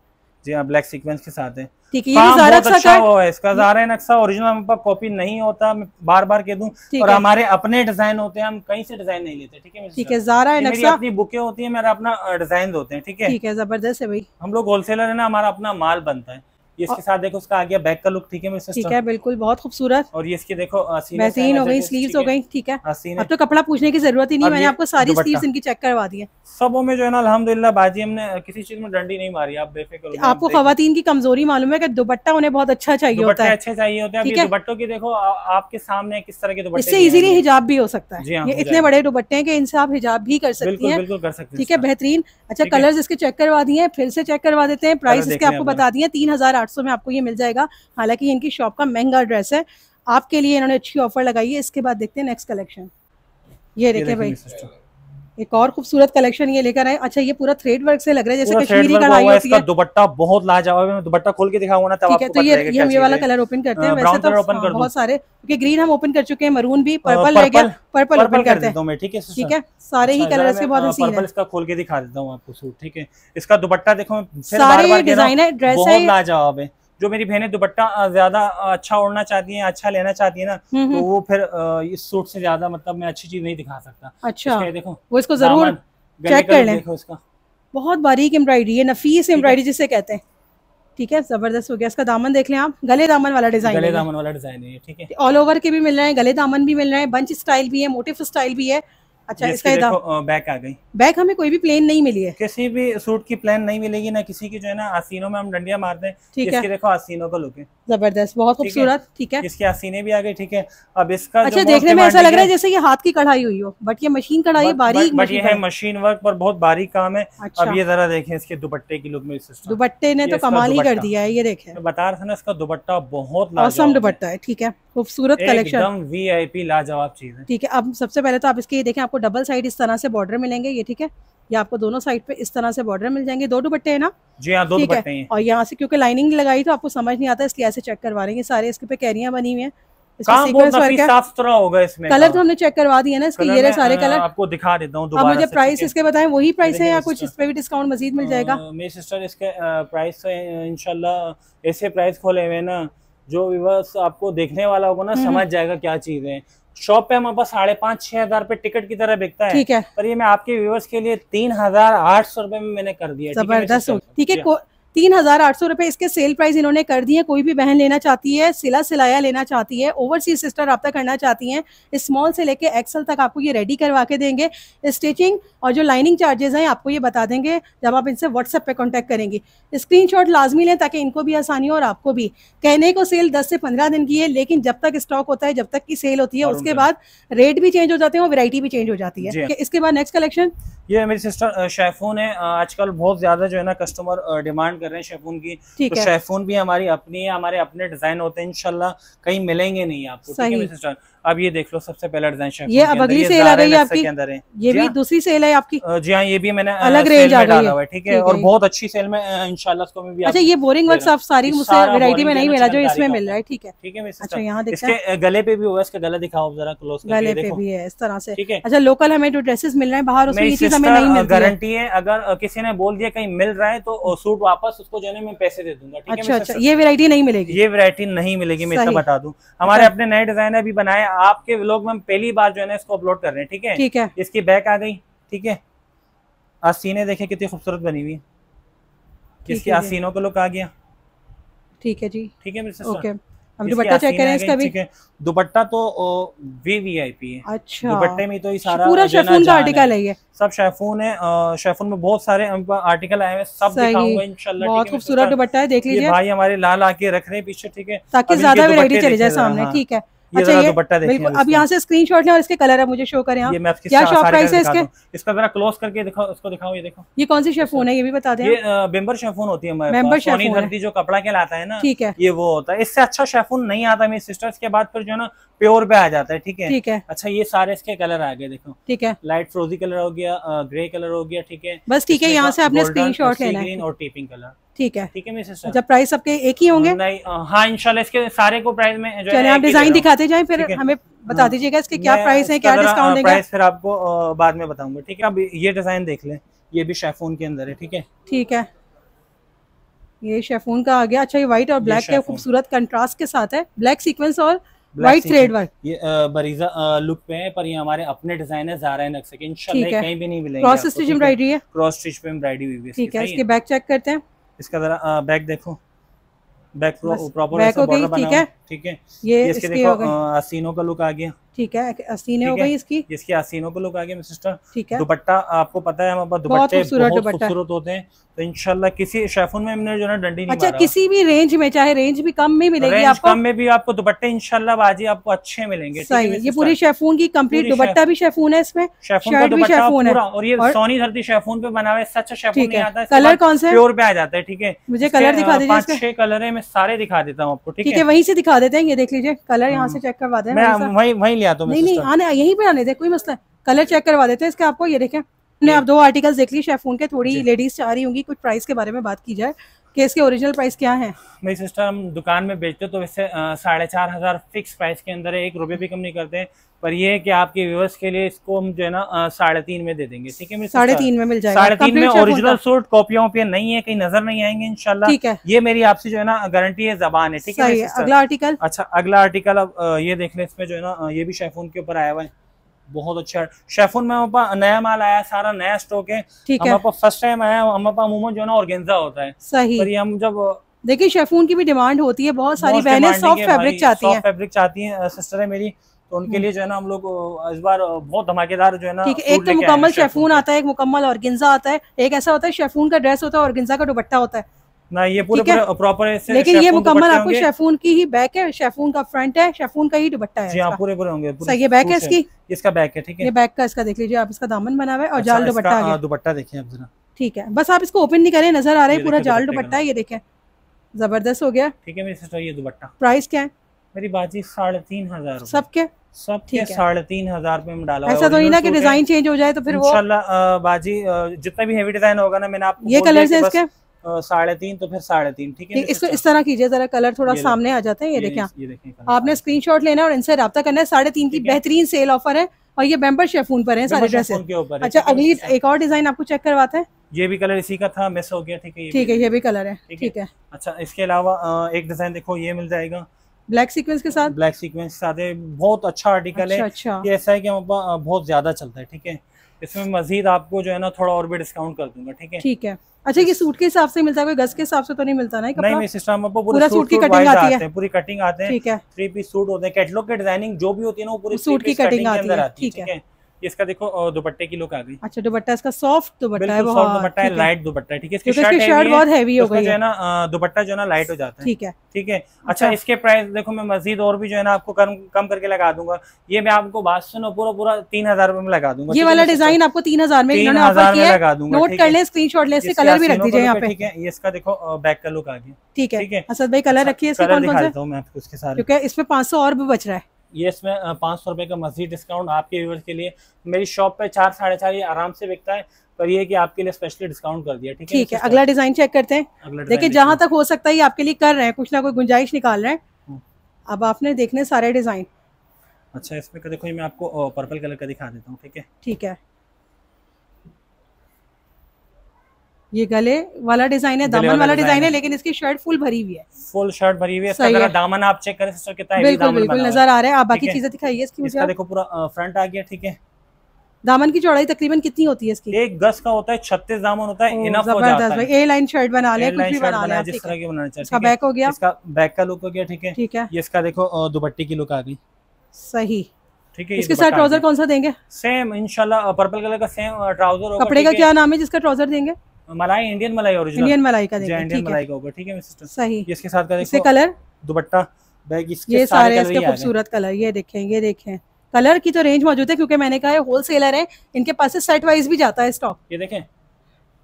जी हाँ ब्लैक सीक्वेंस के साथ है ठीक है ये अच्छा वो है इसका जारा नक्शा ओरिजिनल कॉपी नहीं होता मैं बार बार कह दूं और हमारे अपने डिजाइन होते हैं हम कहीं से डिजाइन नहीं लेते ठीक है ठीक है जारा नक्शा अपनी बुके होती है मेरा अपना डिजाइन होते हैं ठीक है ठीक है जबरदस्त है भाई हम लोग होलसेलर है ना हमारा अपना माल बनता है ये इसके साथ देखो उसका आ गया बैक का लुक ठीक है ठीक है बिल्कुल बहुत खूबसूरत और ये इसके देखो मैसीन हो गई स्लीव्स हो गई ठीक है हाँ, अब तो कपड़ा पूछने की जरूरत ही नहीं मैंने आपको सारी स्लीव्स इनकी चेक करवा दी है सबों में जो है ना अलहमदुल्ला बाजी हमने किसी चीज में डंडी नहीं मारी आप बेफिक्र आपको खातन की कमजोरी मालूम है कि दुपट्टा उन्हें बहुत अच्छा चाहिए होता है अच्छे चाहिए होते हैं दुपट्टों की देखो आपके सामने किस तरह के दुपट्टे इससे इजिली हिजाब भी हो सकता है हाँ, ये इतने बड़े दुपट्टे हैं की इनसे आप हिजाब भी कर सकती हैं ठीक है बेहतरीन अच्छा कलर इसके चेक करवा दिए फिर से चेक करवा देते हैं प्राइस इसके आपको बता दिए तीन आठ में आपको ये मिल जाएगा हालांकि इनकी शॉप का महंगा ड्रेस है आपके लिए इन्होंने अच्छी ऑफर लगाई है इसके बाद देखते हैं नेक्स्ट कलेक्शन ये देखिए भाई एक और खूबसूरत कलेक्शन ये लेकर आए अच्छा ये पूरा थ्रेड वर्क से लग रहा है जैसे कश्मीरी कढ़ाई होती है दुपट्टा बहुत लाजवाब है दुपट्टा खोल के दिखाऊंगा ना ठीक है तो ये हम ये वाला कलर ओपन करते हाँ, हैं वैसे तो बहुत सारे क्योंकि ग्रीन हम ओपन कर चुके हैं मरून भी पर्पल ले गया पर्पल ओपन करते हैं ठीक है ठीक है सारे अच्छा, ही कलर इसके बहुत है इसका खोल के दिखा देता हूँ आपको सूट ठीक है इसका दुपट्टा देखो सारे डिजाइन है ड्रेस है लाजवाब है जो मेरी बहनें दुपट्टा ज्यादा अच्छा ओढ़ना चाहती हैं अच्छा लेना चाहती है ना हम्म, तो हम्म। वो फिर इस सूट से ज्यादा मतलब मैं अच्छी चीज नहीं दिखा सकता अच्छा देखो वो इसको जरूर चेक कर लें उसका बहुत बारीक एम्ब्रॉयडरी है नफीस एम्ब्रॉयडरी जिसे कहते हैं ठीक है जबरदस्त हो गया इसका दामन देख लें आप गले दामन वाला डिजाइन गले दामन वाला डिजाइन है ठीक है ऑल ओवर के भी मिल रहे हैं गले दामन भी मिल रहे हैं बंच स्टाइल भी है मोटिव स्टाइल भी है अच्छा इसका देखो बैक आ गई बैक हमें कोई भी प्लेन नहीं मिली है किसी भी सूट की प्लेन नहीं मिलेगी ना किसी की जो है ना आसीनों में हम डंडिया मारते हैं ठीक है देखो आसीनों का लुक है जबरदस्त बहुत खूबसूरत ठीक है इसके आसीने भी आ गई ठीक है अब इसका अच्छा देखने में ऐसा लग रहा है जैसे ये हाथ की कढ़ाई हुई हो बट ये मशीन कढ़ाई बारीक बट ये है मशीन वर्क पर बहुत बारीक काम है अच्छा। अब ये जरा देखे इसके दुपट्टे की लुक में दुपट्टे ने तो कमाल ही कर दिया है ये देखे बता रहा थे ना इसका दुपट्टा बहुत दुपट्टा है ठीक है खूबसूरत कलेक्शन एकदम वीआईपी लाजवाब चीज है ठीक है अब सबसे पहले तो आप इसके ये देखें आपको डबल साइड इस तरह से बॉर्डर मिलेंगे ये ठीक है ये आपको दोनों साइड पे इस तरह से बॉर्डर मिल जाएंगे दो दुपट्टे है ना जी हाँ दो दुपट्टे हैं और यहाँ से क्योंकि लाइनिंग लगाई तो आपको समझ नहीं आता इसलिए ऐसे चेक करवा रहे हैं सारे इसके पे कैरिया बनी हुई है कलर हाँ। तो हमने चेक करवा दिया ना इसके ये सारे कलर हाँ, आपको दिखा देता हूँ अब मुझे प्राइस इसके बताएं वही प्राइस है या कुछ इस पे भी डिस्काउंट मजीद मिल जाएगा हाँ, मेरी सिस्टर इसके प्राइस इनशाला ऐसे प्राइस खोले हुए ना जो विवर्स आपको देखने वाला होगा ना हम्म, हम्म। समझ जाएगा क्या चीज है शॉप पे हमारे पास साढ़े पाँच छह हजार पे टिकट की तरह बिकता है ठीक है पर ये मैं आपके व्यूवर्स के लिए तीन हजार आठ सौ रूपये में मैंने कर दिया जबरदस्त ठीक है तीन हज़ार आठ सौ रुपए इसके सेल प्राइस इन्होंने कर दिए कोई भी बहन लेना चाहती है सिला सिलाया लेना चाहती है ओवरसीज सिस्टर रब्ता करना चाहती हैं स्मॉल से लेके एक्सल तक आपको ये रेडी करवा के देंगे स्टिचिंग और जो लाइनिंग चार्जेस हैं आपको ये बता देंगे जब आप इनसे व्हाट्सएप पे कॉन्टैक्ट करेंगी स्क्रीन शॉट लाजमी लें ताकि इनको भी आसानी हो और आपको भी कहने को सेल दस से पंद्रह दिन की है लेकिन जब तक स्टॉक होता है जब तक की सेल होती है उसके बाद रेट भी चेंज हो जाते हैं और वेरायटी भी चेंज हो जाती है इसके बाद नेक्स्ट कलेक्शन ये मेरी सिस्टर शेफून है आजकल बहुत ज्यादा जो है ना कस्टमर डिमांड कर रहे हैं शेफून की तो शेफून भी हमारी अपनी है हमारे अपने डिजाइन होते हैं इनशाला कहीं मिलेंगे नहीं आपको ठीक है मेरी सिस्टर अब ये देख लो सबसे पहला डिजाइन ये अब अगली सेल आ रही हाँ। है आपकी ये भी दूसरी सेल है आपकी जी हाँ ये भी मैंने अलग रेंज आ गई है ठीक है और बहुत अच्छी सेल में इसको भी अच्छा ये बोरिंग वर्क आप सारी मुझसे में नहीं मिला जो इसमें मिल रहा है ठीक है ठीक है अच्छा, अच्छा, यहाँ इसके गले पे भी हुआ इसका गला दिखाओ जरा क्लोज गले पे भी है इस तरह से ठीक है अच्छा लोकल हमें जो ड्रेसेस मिल रहे हैं बाहर उसमें चीज हमें नहीं मिल गारंटी है अगर किसी ने बोल दिया कहीं मिल रहा है तो सूट वापस उसको जो है मैं पैसे दे दूंगा अच्छा अच्छा ये वेरायटी नहीं मिलेगी ये वेरायटी नहीं मिलेगी मैं इसका बता दूँ हमारे अच्छा। अपने नए डिजाइन अभी बनाए आपके व्लॉग में पहली बार जो है ना इसको अपलोड कर रहे हैं ठीक है ठीक है इसकी बैक आ गई ठीक है आसीने देखे कितनी खूबसूरत बनी हुई किसके आसीनों का लुक आ गया ठीक है जी ठीक है ओके हम दुपट्टा चेक करें इसका भी दुपट्टा तो वी वी आई पी है अच्छा दुपट्टे में तो ये सारा पूरा शेफून का आर्टिकल है ये सब शेफून है शेफून में बहुत सारे आर्टिकल आए हैं सब दिखाऊंगा बहुत खूबसूरत दुपट्टा है देख लीजिए भाई हमारे लाल आके रख रहे हैं पीछे ठीक है ताकि ज्यादा वेरायटी चले जाए सामने हाँ। ठीक है अच्छा, अब यहाँ से स्क्रीन शॉट लें और इसके कलर है मुझे शो करें क्या शॉप प्राइस है इसके इसका जरा क्लोज करके दिखाओ दिखाओ ये देखो ये कौन सी शेफोन है ये भी बता दें शेफोन होती है शेफोन जो कपड़ा के लाता है ना ठीक है ये वो होता है इससे अच्छा शेफोन नहीं आता मेरी सिस्टर्स के बाद फिर जो है ना प्योर पे आ जाता है ठीक है ठीक है अच्छा ये सारे इसके कलर आ गए देखो ठीक है लाइट फ्रोजी कलर हो गया ग्रे कलर हो गया ठीक है बस ठीक है यहाँ से आपने स्क्रीन शॉट लेना और टीपिंग कलर ठीक है ठीक है मेरी सिस्टर जब प्राइस सबके एक ही होंगे नहीं हाँ इंशाल्लाह इसके सारे को प्राइस में जो चले आप डिजाइन दिखाते जाएं फिर हमें बता हाँ। दीजिएगा इसके क्या प्राइस है क्या डिस्काउंट प्राइस हाँ, फिर आपको बाद में बताऊंगा ठीक है अब ये डिजाइन देख लें ये भी शेफोन के अंदर है ठीक है ठीक है ये शेफोन का आ गया अच्छा ये व्हाइट और ब्लैक के खूबसूरत कंट्रास्ट के साथ है ब्लैक सीक्वेंस और व्हाइट थ्रेड वर्क ये बरीजा लुक पे है पर ये हमारे अपने डिजाइन है जारा नक्शे के इंशाल्लाह कहीं भी नहीं मिलेंगे क्रॉस स्टिच एम्ब्रॉयडरी है क्रॉस स्टिच पे एम्ब्रॉयडरी हुई है ठीक है इसके बैक चेक करते हैं इसका जरा बैक देखो बैक प्रॉपर ठीक है ठीक है ये इसके देखो आसीनों का लुक आ गया ठीक है आसीने हो गई इसकी जिसकी आसीनों को लोग आगे सिस्टर ठीक है दुपट्टा आपको पता है हमारे दुपट्टे बहुत खूबसूरत होते हैं तो इनशाला किसी शेफोन में हमने जो है डंडी अच्छा किसी भी रेंज में चाहे रेंज भी कम में मिलेगी आपको कम में भी आपको दुपट्टे इनशाला बाजी आपको अच्छे मिलेंगे सही ये पूरी शेफून की कम्प्लीट दुपट्टा भी शेफून है इसमें शेफून है और ये सोनी धरती शेफून पे बना हुआ है शेफून कलर कौन सा प्योर पे आ जाता है ठीक है मुझे कलर दिखा दीजिए छह कलर है मैं सारे दिखा देता हूँ आपको ठीक है वहीं से दिखा देते हैं ये देख लीजिए कलर यहाँ से चेक हम्म। करवा दें वही वही आएंगे तो नहीं नहीं आने यहीं पे आने दे कोई मसला कलर चेक करवा देते हैं इसके आपको ये देखें हमने आप दो आर्टिकल्स देख ली शेफून के थोड़ी लेडीज चाह रही होंगी कुछ प्राइस के बारे में बात की जाए कि इसके ओरिजिनल प्राइस क्या है मेरी सिस्टर हम दुकान में बेचते तो वैसे साढ़े चार हज़ार फिक्स प्राइस के अंदर एक रुपये भी कम नहीं करते हैं पर ये है कि आपके व्यूवर्स के लिए इसको हम जो है ना साढ़े तीन में दे देंगे ठीक है साढ़े तीन में मिल जाएगा साढ़े तीन में ओरिजिनल सूट कॉपियां वोपियां नहीं है कहीं नजर नहीं आएंगे इनशाला ठीक है ये मेरी आपसे जो है ना गारंटी है जबान है ठीक है अगला आर्टिकल अच्छा अगला आर्टिकल अब ये देख लें इसमें जो है ना ये भी शेफून के ऊपर आया हुआ है बहुत अच्छा शेफून में हमारे नया माल आया सारा नया स्टॉक है है फर्स्ट टाइम आया हमारे अमूमन जो ना ऑर्गेन्जा होता है सही पर हम जब देखिए शेफून की भी डिमांड होती है बहुत सारी बहनें सॉफ्ट फैब्रिक चाहती हैं फैब्रिक चाहती हैं सिस्टर है मेरी तो उनके हम्म। लिए जो है ना हम लोग इस बार बहुत धमाकेदार जो है ना ठीक है एक तो मुकम्मल शेफून आता है एक मुकम्मल और आता है एक ऐसा होता है शेफून का ड्रेस होता है और का दुपट्टा होता है ना ये पूरे प्रॉपर ऐसे लेकिन ये मुकम्मल आपको शेफून की ही बैक है शेफून का फ्रंट है शेफून का ही दुपट्टा है जी हाँ पूरे पूरे होंगे सही ये बैक है इसकी इसका बैक है ठीक है ये बैक का इसका देख लीजिए आप इसका दामन बना हुआ है और अच्छा, जाल दुपट्टा है हाँ, दुपट्टा देखिए आप जरा ठीक है बस आप इसको ओपन नहीं करें नजर आ रहा है पूरा जाल दुपट्टा है ये देखें जबरदस्त हो गया ठीक है मेरे सिस्टर ये दुपट्टा प्राइस क्या है मेरी बाजी साढ़े तीन हजार सबके सब के साढ़े तीन हजार रुपए में डाला ऐसा तो नहीं ना कि डिजाइन चेंज हो जाए तो फिर वो इंशाल्लाह बाजी जितना भी हेवी डिजाइन होगा ना मैंने आपको ये कलर्स है इसके साढ़े तीन तो फिर साढ़े तीन ठीक है इसको इस तरह कीजिए जरा कलर थोड़ा सामने आ जाता है ये देखें आपने स्क्रीनशॉट लेना है और इनसे रब्ता करना है साढ़े तीन की बेहतरीन सेल ऑफर है और ये बेम्बर शेफून पर है सारे ड्रेसेस अच्छा अगली एक और डिजाइन आपको चेक करवाते हैं ये भी कलर इसी का था मिस हो गया ठीक है ठीक है ये भी कलर है ठीक है अच्छा इसके अलावा एक डिजाइन देखो ये मिल जाएगा ब्लैक सीक्वेंस के साथ ब्लैक सीक्वेंस के साथ बहुत अच्छा आर्टिकल है अच्छा, ये अच्छा। ऐसा है कि बहुत ज्यादा चलता है ठीक है इसमें मजीद आपको जो है ना थोड़ा और भी डिस्काउंट कर दूंगा ठीक है ठीक है अच्छा ये सूट के हिसाब से मिलता है कोई गज के हिसाब से तो नहीं मिलता ना नहीं नहीं सिस्टम आपको पूरा सूट, सूट की कटिंग आती है पूरी कटिंग आते हैं ठीक है थ्री पीस सूट होते हैं कैटलॉग के डिजाइनिंग जो भी होती है ना वो पूरी सूट की कटिंग आती है ठीक है इसका देखो दुपट्टे की लुक आ गई अच्छा दुपट्टा इसका सॉफ्ट दुपट्टा है सॉफ्ट हाँ, दुपट्टा है लाइट दुपट्टा है ठीक है इसकी शर्ट, बहुत हैवी हो गई है ना दुपट्टा जो है ना लाइट हो जाता है ठीक है ठीक है अच्छा, अच्छा इसके प्राइस देखो मैं मजीद और भी जो है ना आपको कम कम करके लगा दूंगा ये मैं आपको बात सुनो पूरा पूरा तीन हजार में लगा दूंगा ये वाला डिजाइन आपको तीन हजार में तीन हजार में लगा दूंगा नोट कर ले स्क्रीन शॉट ले कलर भी रखी जाए तो ठीक है ये इसका देखो बैक का लुक आ गया ठीक है ठीक है असद भाई कलर अच्छा, रखिए इसके साथ क्योंकि इसमें पाँच सौ और भी बच रहा है ये इसमें पाँच सौ रुपये का मजीद डिस्काउंट आपके व्यूवर्स के लिए मेरी शॉप पे चार साढ़े चार ये आराम से बिकता है पर ये कि आपके लिए स्पेशली डिस्काउंट कर दिया ठीक है ठीक है अगला डिजाइन चेक करते हैं देखिए जहाँ तक हो सकता है ये आपके लिए कर रहे हैं कुछ ना कुछ गुंजाइश निकाल रहे हैं हम्म। अब आपने देखने सारे डिजाइन अच्छा इसमें देखो मैं आपको पर्पल कलर का दिखा देता हूँ ठीक है ठीक है ये गले वाला डिजाइन है दामन वाला डिजाइन है लेकिन इसकी शर्ट फुल भरी हुई है फुल शर्ट भरी हुई है सही दामन आप चेक करें सिस्टर कितना बिल्कुल बिल्कुल नजर आ रहा है आप बाकी चीजें दिखाइए इसकी मुझे देखो पूरा फ्रंट आ गया ठीक है दामन की चौड़ाई तकरीबन कितनी होती है इसकी एक गज का होता है छत्तीस दामन होता है इनफ हो जाता है ए लाइन शर्ट बना ले कुछ भी बना ले जिस तरह की बनाना चाहिए इसका बैक हो गया इसका बैक का लुक हो गया ठीक है ठीक है ये इसका देखो दुपट्टे की लुक आ गई सही ठीक है इसके साथ ट्राउजर कौन सा देंगे सेम इनशाला पर्पल कलर का सेम ट्राउजर कपड़े का क्या नाम है जिसका ट्राउजर देंगे मलाई इंडियन मलाई ओरिजिनल इंडियन मलाई का देखिए इंडियन मलाई का होगा ठीक है सिस्टर सही इसके साथ का इसके कलर दुपट्टा बैग इसके ये सारे इसके खूबसूरत कलर ये देखें ये देखें कलर की तो रेंज मौजूद है क्योंकि मैंने कहा है होलसेलर है इनके पास से सेट वाइज भी जाता है स्टॉक ये देखें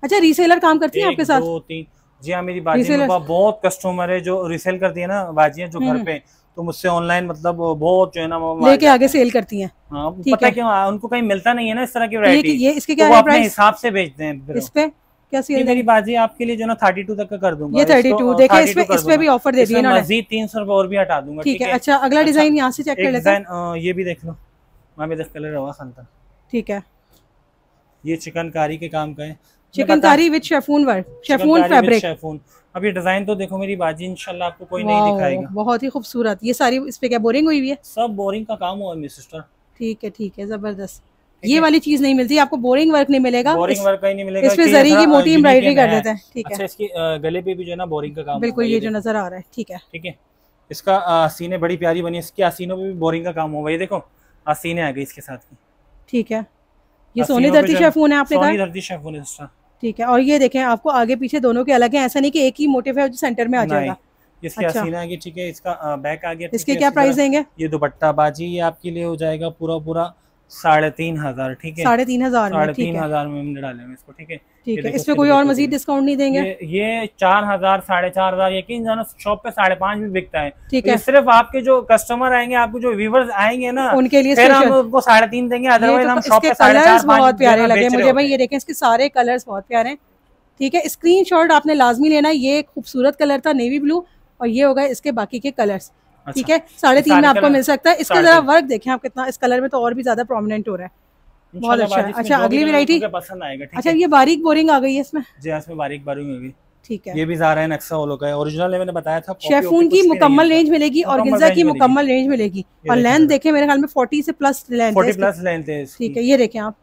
अच्छा रीसेलर काम करती है आपके साथ दो तीन जी हाँ मेरी बाजी बहुत कस्टमर है जो रीसेल करती है ना बाजियाँ जो घर हम्म। पे तो मुझसे ऑनलाइन मतलब बहुत जो है ना लेके आगे सेल करती हैं हाँ, पता है क्यों उनको कहीं मिलता नहीं है ना इस तरह की वैरायटी तो ये इसके तो क्या तो प्राइस हिसाब से बेचते हैं इस पे क्या सील मेरी बाजी आपके लिए जो ना थर्टी टू तक का कर दूंगा ये थर्टी टू देखे इसमें इसमें भी ऑफर दे दिए मजीद तीन सौ रुपए और भी हटा दूंगा ठीक है अच्छा अगला डिजाइन अच्छा, यहाँ से चेक कर लेते ये भी देख लो मैं देख कलर रवा खानता ठीक है ये चिकनकारी के काम का है chikankari with chiffon work chiffon fabric chiffon अब ये डिजाइन तो देखो मेरी बाजी इंशाल्लाह आपको कोई नहीं दिखाएगा बहुत ही खूबसूरत ये सारी इस पे क्या बोरिंग हुई हुई है सब बोरिंग का काम हुआ मेरी सिस्टर ठीक है ठीक है जबरदस्त ये वाली चीज नहीं मिलती आपको बोरिंग वर्क नहीं मिलेगा बोरिंग वर्क नहीं मिलेगा इस पे जरी की uh, मोटी एम्ब्रॉयडरी कर देते हैं ठीक अच्छा, है इसकी uh, गले पे भी जो है ना बोरिंग का काम बिल्कुल ये जो नजर आ रहा है ठीक है ठीक है इसका आसीने uh, बड़ी प्यारी बनी इसके आसीनों पे भी बोरिंग का काम होगा ये देखो आसीने आ गई इसके साथ की ठीक है ये सोनी धरती शेफून है आपने कहा सोनी धरती शेफून है इसका ठीक है और ये देखें आपको आगे पीछे दोनों के अलग है ऐसा नहीं कि एक ही मोटिव है जो सेंटर में आ जाएगा इसके अच्छा। आ आगे ठीक है इसका बैक आ गया इसके क्या प्राइस देंगे ये दुपट्टा बाजी ये आपके लिए हो जाएगा पूरा पूरा साढ़े तीन हजार ठीक है साढ़े तीन हजार साढ़े तीन हजार में हमने डाले हुए इसको ठीक है ठीक है इस पे कोई और मजीद डिस्काउंट नहीं देंगे ये, चार हजार साढ़े चार हजार यकीन जानो शॉप पे साढ़े पाँच भी बिकता है ठीक तो है सिर्फ आपके जो कस्टमर आएंगे आपके जो व्यूवर्स आएंगे ना उनके लिए साढ़े तीन देंगे अदरवाइज तो बहुत प्यारे लगे मुझे भाई ये देखे इसके सारे कलर बहुत प्यारे हैं ठीक है स्क्रीन आपने लाजमी लेना ये खूबसूरत कलर था नेवी ब्लू और ये होगा इसके बाकी के कलर्स अच्छा। ठीक है साढ़े तीन में आपको मिल सकता है इसका जरा वर्क देखें आप कितना इस कलर में तो और भी ज्यादा प्रोमिनेंट हो रहा है बहुत अच्छा अच्छा अगली वेरायटी पसंद आएगा अच्छा ये बारीक बोरिंग आ गई है इसमें जी हाँ, इसमें बारीक बोरिंग होगी ठीक है ये भी जारा है नक्शा होलो का है ओरिजिनल मैंने बताया था शेफून की मुकम्मल रेंज मिलेगी और गिजा की मुकम्मल रेंज मिलेगी और लेंथ देखें मेरे ख्याल में 40 से प्लस लेंथ 40 प्लस लेंथ है ठीक है ये देखें आप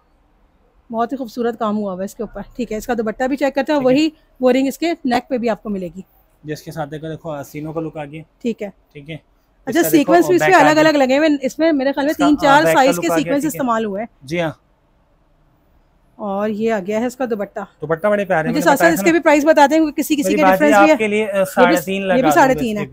बहुत ही खूबसूरत काम हुआ हुआ है इसके ऊपर ठीक है इसका दुपट्टा भी चेक करते हैं वही बोरिंग इसके नेक पे भी आपको मिलेगी जिसके साथ देखो देखो आसीनों का लुक आ गया ठीक है ठीक है अच्छा सीक्वेंस भी इसमें अलग अलग लगे हुए इसमें मेरे ख्याल में तीन चार साइज के सीक्वेंस इस्तेमाल हुए हैं जी हाँ और ये आ गया है इसका दुपट्टा दुपट्टा बड़े प्यारे मुझे साथ साथ इसके भी प्राइस बताते हैं किसी किसी तो के डिफरेंस भी है आपके लिए साढ़े लगा ये भी साढ़े तीन है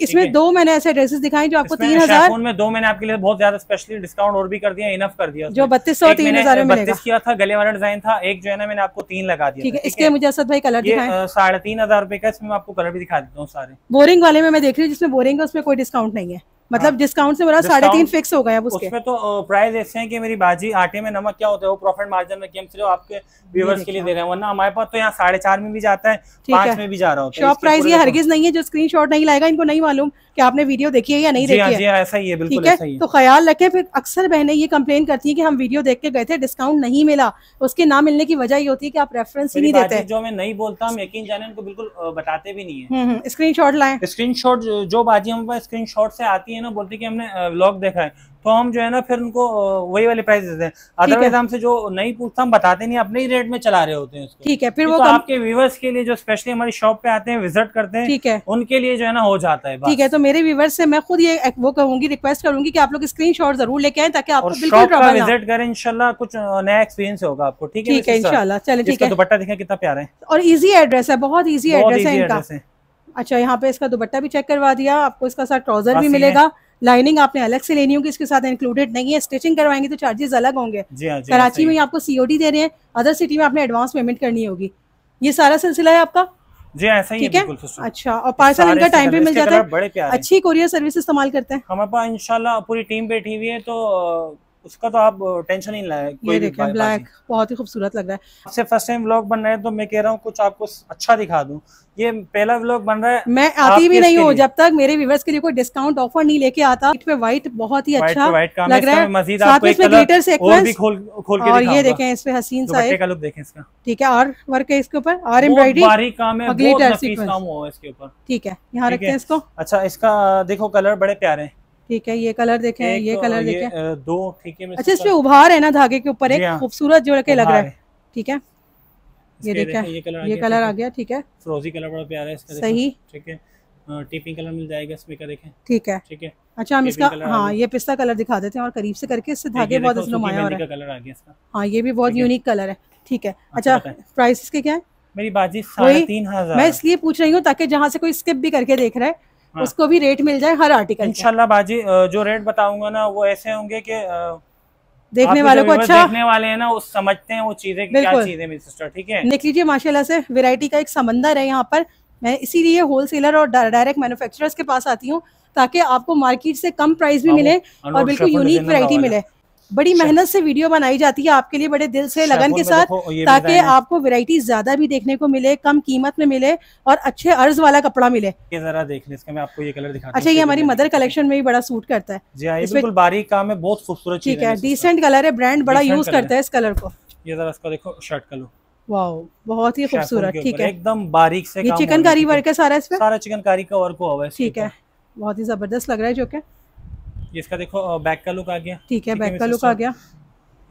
इसमें दो मैंने ऐसे ड्रेसेस दिखाई जो आपको तीन हजार में दो मैंने आपके लिए बहुत ज्यादा स्पेशली डिस्काउंट और भी कर दिया इनफ कर दिया जो बत्तीस सौ तीन हजार में बत्तीस किया था गले वाला डिजाइन था एक जो है ना मैंने आपको तीन लगा दिया ठीक है इसके मुझे असद भाई कलर दिखाए साढ़े तीन हजार रुपए का इसमें आपको कलर भी दिखा देता हूँ सारे बोरिंग वाले में मैं देख रही हूँ जिसमें बोरिंग है उसमें कोई डिस्काउंट नहीं है मतलब डिस्काउंट हाँ। से मेरा साढ़े तीन फिक्स हो अब उसके उसमें तो प्राइस ऐसे है कि मेरी बाजी आटे में नमक क्या होता है वो प्रॉफिट मार्जिन में हम सिर्फ आपके व्यूवर्स के लिए दे रहे हैं वरना हमारे पास तो यहाँ साढ़े चार में भी जाता है पांच में भी जा रहा होता है शॉप प्राइस ये हरगिज नहीं है जो स्क्रीन नहीं लाएगा इनको नहीं मालूम कि आपने वीडियो देखी है या नहीं हाँ, देखी है हाँ, ऐसा ही है बिल्कुल ठीक है तो ख्याल रखें फिर अक्सर बहनें ये कंप्लेन करती है कि हम वीडियो देख के गए थे डिस्काउंट नहीं मिला उसके ना मिलने की वजह ये होती है कि आप रेफरेंस ही नहीं देते जो मैं नहीं बोलता हम यकीन जाने उनको बिल्कुल बताते भी नहीं है स्क्रीन शॉट लाए स्क्रीन शॉट जो बाजी हमारे स्क्रीन शॉट से आती है ना बोलती है हमने ब्लॉग देखा है तो हम जो है ना फिर उनको वही वाले प्राइस देते हैं अदरवाइज हमसे जो नहीं पूछता हम बताते नहीं अपने ही रेट में चला रहे होते हैं ठीक है फिर वो तो कम... आपके व्यूवर्स के लिए जो स्पेशली हमारी शॉप पे आते हैं विजिट करते हैं ठीक है उनके लिए जो है ना हो जाता है ठीक है तो मेरे व्यूवर्स से मैं खुद ये वो कहूंगी रिक्वेस्ट करूंगी की आप लोग स्क्रीन जरूर लेके आए ताकि आप विजिट करें इनशाला कुछ नया एक्सपीरियंस होगा आपको ठीक है इनशाला चले ठीक है दुपट्टा देखें कितना प्यारा है और इजी एड्रेस है बहुत ईजी एड्रेस है अच्छा यहाँ पे इसका दुपट्टा भी चेक करवा दिया आपको इसका साथ ट्राउजर भी मिलेगा लाइनिंग आपने अलग से लेनी होगी इसके साथ इंक्लूडेड नहीं है स्टिचिंग करवाएंगे तो चार्जेस अलग होंगे हाँ, हाँ, कराची में आपको सीओडी दे रहे हैं अदर सिटी में आपने एडवांस पेमेंट करनी होगी ये सारा सिलसिला है आपका जी हाँ, ऐसा ही है अच्छा और पार्सल इनका टाइम पे मिल जाता है अच्छी कोरियर सर्विस इस्तेमाल करते हैं हमारे पास इंशाल्लाह पूरी टीम बैठी हुई है तो उसका तो आप टेंशन ही लाए ये देखें ब्लैक बहुत ही खूबसूरत लग रहा है आपसे फर्स्ट टाइम व्लॉग बन रहे हैं तो मैं कह रहा हूँ कुछ आपको अच्छा दिखा दूँ ये पहला व्लॉग बन रहा है मैं आती भी नहीं हूँ जब तक मेरे व्यूवर्स के लिए कोई डिस्काउंट ऑफर नहीं लेके आता इसमें व्हाइट बहुत ही अच्छा लग रहा है मजीद खोल और ये देखे इसमें हसीन सा है ठीक है और वर्क है इसके ऊपर और एम्ब्रॉयडरी काम है ठीक है यहाँ रखते हैं इसको अच्छा इसका देखो कलर बड़े प्यारे हैं ठीक है ये कलर देखे ये कलर देखे दो ठीक है अच्छा इसमें उभार है ना धागे के ऊपर एक हाँ। खूबसूरत जोड़ के लग रहा है ठीक है ये देखा ये कलर ये कलर आ गया ठीक है फ्रोजी कलर बड़ा प्यारा है इसका सही ठीक है टीपिंग कलर मिल जाएगा इसमें का देखें ठीक है ठीक है अच्छा हम इसका हाँ ये पिस्ता कलर दिखा देते हैं और करीब से करके इससे धागे बहुत कलर आ गया हाँ ये भी बहुत यूनिक कलर है ठीक है अच्छा प्राइस इसके क्या है मेरी बाजी तीन हजार मैं इसलिए पूछ रही हूँ ताकि जहाँ से कोई स्किप भी करके देख रहा है हाँ। उसको भी रेट मिल जाए हर आर्टिकल इनशाला बाजी जो रेट बताऊंगा ना वो ऐसे होंगे की देखने वालों को अच्छा देखने वाले हैं ना वो समझते हैं वो चीजें क्या चीजें मेरी सिस्टर ठीक है देख लीजिए माशाल्लाह से वैरायटी का एक समंदर है यहाँ पर मैं इसीलिए होलसेलर और डायरेक्ट मैन्युफैक्चरर्स के पास आती हूँ ताकि आपको मार्केट से कम प्राइस भी हाँ, मिले और बिल्कुल यूनिक वैरायटी मिले बड़ी मेहनत से वीडियो बनाई जाती है आपके लिए बड़े दिल से लगन के साथ ताकि आपको वेराइटी ज्यादा भी देखने को मिले कम कीमत में मिले और अच्छे अर्ज वाला कपड़ा मिले जरा देखने इसका मैं आपको ये कलर दिखा अच्छा ये हमारी मदर कलेक्शन में भी बड़ा सूट करता है हाँ, बिल्कुल बारीक काम है बहुत खूबसूरत ठीक है डिसेंट कलर है ब्रांड बड़ा यूज करता है इस कलर को ये जरा इसका देखो शर्ट कलर वाओ बहुत ही खूबसूरत ठीक है एकदम बारीक से ये चिकनकारी वर्क है सारा इसमें सारा चिकनकारी का वर्क हुआ है ठीक है बहुत ही जबरदस्त लग रहा है जो क्या ये इसका देखो बैक का लुक आ गया ठीक है बैक का लुक आ गया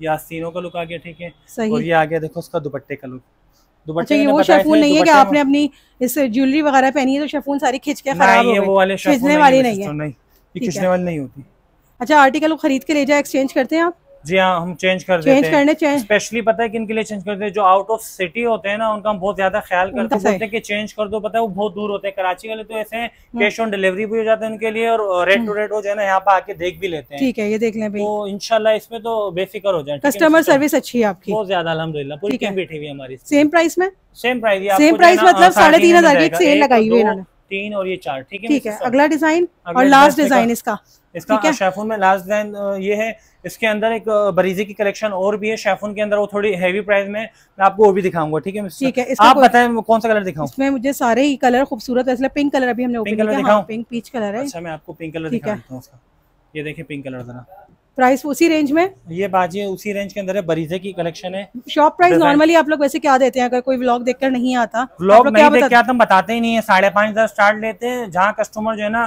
ये आस्तीनों का लुक आ गया ठीक है सही और ये आ गया देखो उसका दुपट्टे का लुक अच्छा ये वो शेफून नहीं है कि आपने अपनी इस ज्वेलरी वगैरह पहनी है तो शेफून सारी खिंच के खराब हो वो वाले खिंचने वाली नहीं है नहीं ये खिंचने वाली नहीं होती अच्छा आर्टिकल को खरीद के ले जाए एक्सचेंज करते हैं आप जी हाँ हम चेंज कर चेंज देते करने हैं स्पेशली पता है किन के लिए चेंज करते हैं जो आउट ऑफ सिटी होते हैं ना उनका हम बहुत ज्यादा ख्याल करते हैं बोलते हैं कि चेंज कर दो पता है वो बहुत दूर होते हैं कराची वाले तो ऐसे कैश ऑन डिलीवरी भी हो जाते हैं उनके लिए और रेट टू रेट हो जाए ना यहाँ पे आके देख भी लेते हैं ठीक है ये देख लें तो इनशाला इसमें तो बेफिक्र हो जाए कस्टमर सर्विस अच्छी है आपकी बहुत ज्यादा अलहमदुल्ला पूरी टीम बैठी हुई हमारी सेम प्राइस में सेम प्राइस सेम प्राइस मतलब साढ़े तीन हजार तीन और ये चार ठीक है ठीक है अगला डिजाइन और लास्ट डिजाइन इसका इसका हाँ, शेफून में लास्ट लाइन ये है इसके अंदर एक बरीजी की कलेक्शन और भी है शेफून के अंदर वो थोड़ी हैवी प्राइस में मैं आपको वो भी दिखाऊंगा ठीक है ठीक है आप बताएं कौन सा कलर दिखाऊं इसमें मुझे सारे ही कलर खूबसूरत है इसलिए पिंक कलर अभी हमने पिंक कलर हाँ, दिखाऊं पिंक पीच कलर है अच्छा मैं आपको पिंक कलर दिखा ये देखिए पिंक कलर जरा प्राइस उसी रेंज में ये बाजी उसी रेंज के अंदर है बरीजे की कलेक्शन है शॉप प्राइस नॉर्मली आप लोग वैसे क्या देते हैं अगर कोई व्लॉग देखकर नहीं आता व्लॉग नहीं देख के आता हम बताते ही नहीं है साढ़े पांच हजार स्टार्ट लेते हैं जहाँ कस्टमर जो है ना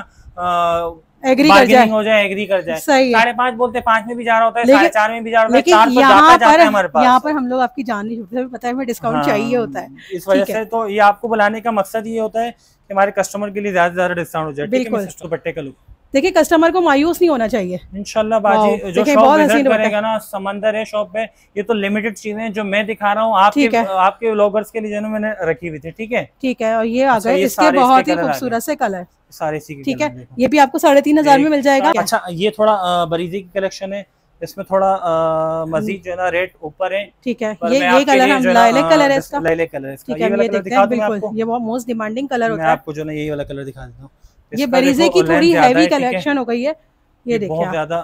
एग्री कर जाए हो जाए एग्री कर जाए सही साढ़े पाँच बोलते हैं पाँच में भी जा रहा होता है चार में भी जा रहा होता है यहाँ पर यहाँ पर हम लोग आपकी जान नहीं छूटते पता है डिस्काउंट हाँ, चाहिए होता है इस वजह से तो ये आपको बुलाने का मकसद ये होता है की हमारे कस्टमर के लिए ज्यादा ज्यादा डिस्काउंट हो जाए बिल्कुल दुपट्टे का लुक देखिए कस्टमर को मायूस नहीं होना चाहिए इनशाला बाजी जो शॉप करेगा ना समंदर है शॉप पे ये तो लिमिटेड चीजें हैं जो मैं दिखा रहा हूँ आपके आपके व्लॉगर्स के लिए जो मैंने रखी हुई थी ठीक है ठीक है और ये आ अच्छा, गए इसके बहुत ही खूबसूरत से कलर सारे सी ठीक है ये भी आपको साढ़े तीन हजार में मिल जाएगा हाँ, अच्छा ये थोड़ा बरीजी की कलेक्शन है इसमें थोड़ा मजीद जो है ना रेट ऊपर है ठीक है ये ये कलर हम लाइले कलर है इसका लाइले कलर है ठीक है ये देखते हैं बिल्कुल ये बहुत मोस्ट डिमांडिंग कलर होता है आपको जो ना यही वाला कलर दिखा देता हूँ ये बरीजे की थोड़ी हैवी कलेक्शन हो गई है ये देखिए बहुत ज्यादा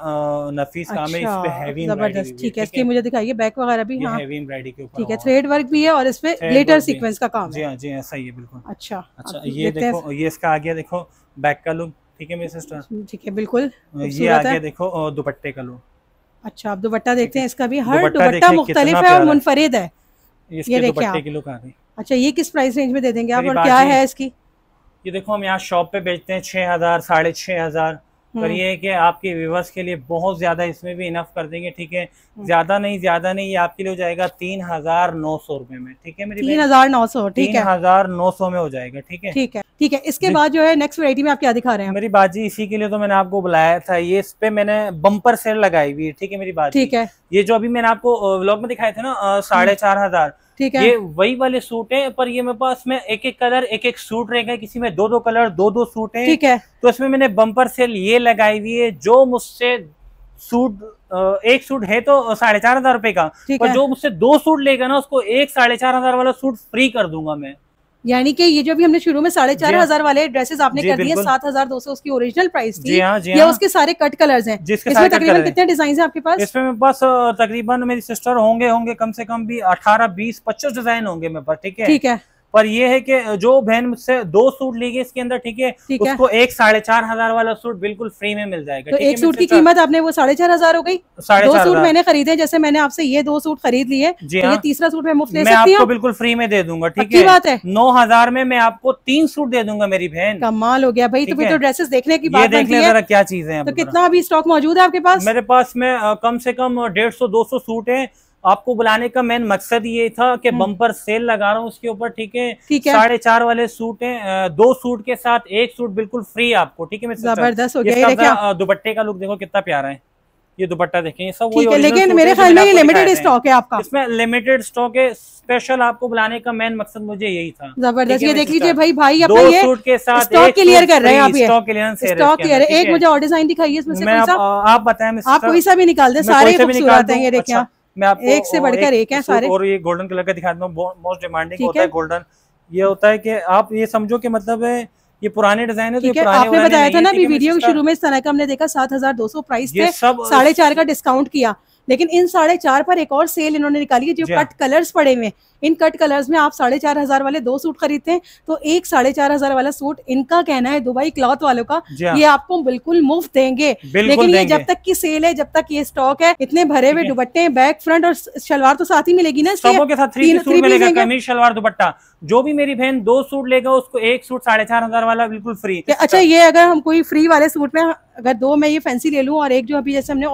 नफीस काम है इस पे हैवी अच्छा, जबरदस्त ठीक है इसकी मुझे दिखाइए बैक वगैरह भी हाँ हैवी एम्ब्रॉयडरी के ऊपर ठीक है थ्रेड वर्क भी है और इस पे लेटर सीक्वेंस का काम है जी हाँ जी ऐसा हाँ, ही है बिल्कुल अच्छा अच्छा ये देखो ये इसका आ गया देखो बैक का लुक ठीक है मेरी सिस्टर हम्म, ठीक है बिल्कुल ये आगे देखो दुपट्टे का लुक अच्छा आप दुपट्टा देखते हैं इसका भी हर दुपट्टा मुख्तलिफ है और मुनफरिद है ये देखिए अच्छा ये किस प्राइस रेंज में दे देंगे आप और क्या है इसकी ये देखो हम यहाँ शॉप पे बेचते हैं छह हजार साढ़े छह हजार पर ये है कि आपके व्यूवर्स के लिए बहुत ज्यादा इसमें भी इनफ कर देंगे ठीक है हम्म। ज्यादा नहीं ज्यादा नहीं ये आपके लिए हो जाएगा तीन हजार नौ सौ रूपये में ठीक है मेरी तीन हजार नौ सौ ठीक है हजार नौ सौ में हो जाएगा ठीक है ठीक है ठीक है इसके बाद जो है नेक्स्ट वेरायटी में आप क्या दिखा रहे हैं मेरी बाजी इसी के लिए तो मैंने आपको बुलाया था ये इस पे मैंने बम्पर सेल लगाई हुई है ठीक है मेरी बात ठीक है ये जो अभी मैंने आपको व्लॉग में दिखाए थे ना साढ़े हम्म। चार हजार ठीक है ये वही वाले सूट है पर ये मेरे पास में एक एक कलर एक एक सूट रहेगा किसी में दो दो कलर दो दो सूट है ठीक है तो इसमें मैंने बम्पर सेल ये लगाई हुई है जो मुझसे सूट एक सूट है तो साढ़े चार हजार रुपए का और जो मुझसे दो सूट लेगा ना उसको एक साढ़े चार हजार वाला सूट फ्री कर दूंगा मैं यानी कि ये जो अभी हमने शुरू में साढ़े चार हाँ। हजार वाले ड्रेसेस आपने कर दिए सात हजार दो सौ उसकी ओरिजिनल प्राइस थी जी हाँ, जी ये हाँ। उसके सारे कट कलर्स हैं इसमें तकरीबन कितने डिजाइन हैं आपके पास इसमें बस तकरीबन मेरी सिस्टर होंगे होंगे कम से कम भी अठारह बीस पच्चीस डिजाइन होंगे मेरे पास ठीक है ठीक है पर ये है कि जो बहन मुझसे दो सूट ली गई इसके अंदर ठीक है उसको एक साढ़े चार हजार वाला सूट बिल्कुल फ्री में मिल जाएगा तो एक सूट की कीमत आपने वो साढ़े चार हजार हो गई दो सूट मैंने खरीदे जैसे मैंने आपसे ये दो सूट खरीद लिए जी तो ये हाँ। तीसरा सूट मैं मुफ्त ले सकती हूँ बिल्कुल फ्री में दे दूंगा ठीक है बात है नौ हजार में मैं आपको तीन सूट दे दूंगा मेरी बहन कमाल हो गया भाई तो फिर तो ड्रेसेस देखने की बात देख लें क्या चीज है तो कितना अभी स्टॉक मौजूद है आपके पास मेरे पास में कम से कम डेढ़ सौ दो सौ सूट है आपको बुलाने का मेन मकसद ये था कि बम्पर हम्म। सेल लगा रहा हूँ उसके ऊपर ठीक है साढ़े चार वाले सूट हैं दो सूट के साथ एक सूट बिल्कुल फ्री आपको ठीक है जबरदस्त हो गया दुपट्टे का लुक देखो कितना प्यारा है ये दुपट्टा देखें सब वही लेकिन मेरे ख्याल में ये लिमिटेड स्टॉक है आपका इसमें लिमिटेड स्टॉक है स्पेशल आपको बुलाने का मेन मकसद मुझे यही था जबरदस्त ये देख लीजिए भाई भाई अपना ये सूट के साथ स्टॉक क्लियर कर रहे हैं आप ये स्टॉक क्लियरेंस स्टॉक क्लियर एक मुझे और डिजाइन दिखाइए इसमें से सा आप बताएं आप कोई सा भी निकाल दें सारे खूबसूरत हैं ये देखिए अच्छा। मैं आपको एक से बढ़कर एक, एक है सारे और ये गोल्डन कलर का दिखा दूँ मोस्ट डिमांडिंग होता है गोल्डन ये होता है कि आप ये समझो कि मतलब है ये पुराने डिजाइन है तो ये आपने बताया था ना अभी वीडियो के शुरू में इस तरह का हमने देखा सात हजार दो सौ प्राइस साढ़े चार का डिस्काउंट किया लेकिन इन साढ़े चार पर एक और सेल इन्होंने निकाली है जो कट कलर्स हाँ। पड़े हुए हैं इन कट कलर्स में आप साढ़े चार हजार वाले दो सूट खरीदते हैं तो एक साढ़े चार हजार वाला सूट इनका कहना है दुबई क्लॉथ वालों का हाँ। ये आपको बिल्कुल मुफ्त देंगे लेकिन ये जब तक की सेल है जब तक ये स्टॉक है इतने भरे हुए दुपट्टे बैक फ्रंट और शलवार तो साथ ही मिलेगी ना सबों के साथ थ्री मिलेगा कमीज शलवार दुपट्टा जो भी मेरी बहन दो सूट लेगा उसको एक सूट साढ़े चार हजार वाला बिल्कुल फ्री अच्छा ये अगर हम कोई फ्री वाले सूट में अगर दो मैं ये फैंसी ले लूँ और एक जो अभी जैसे हमने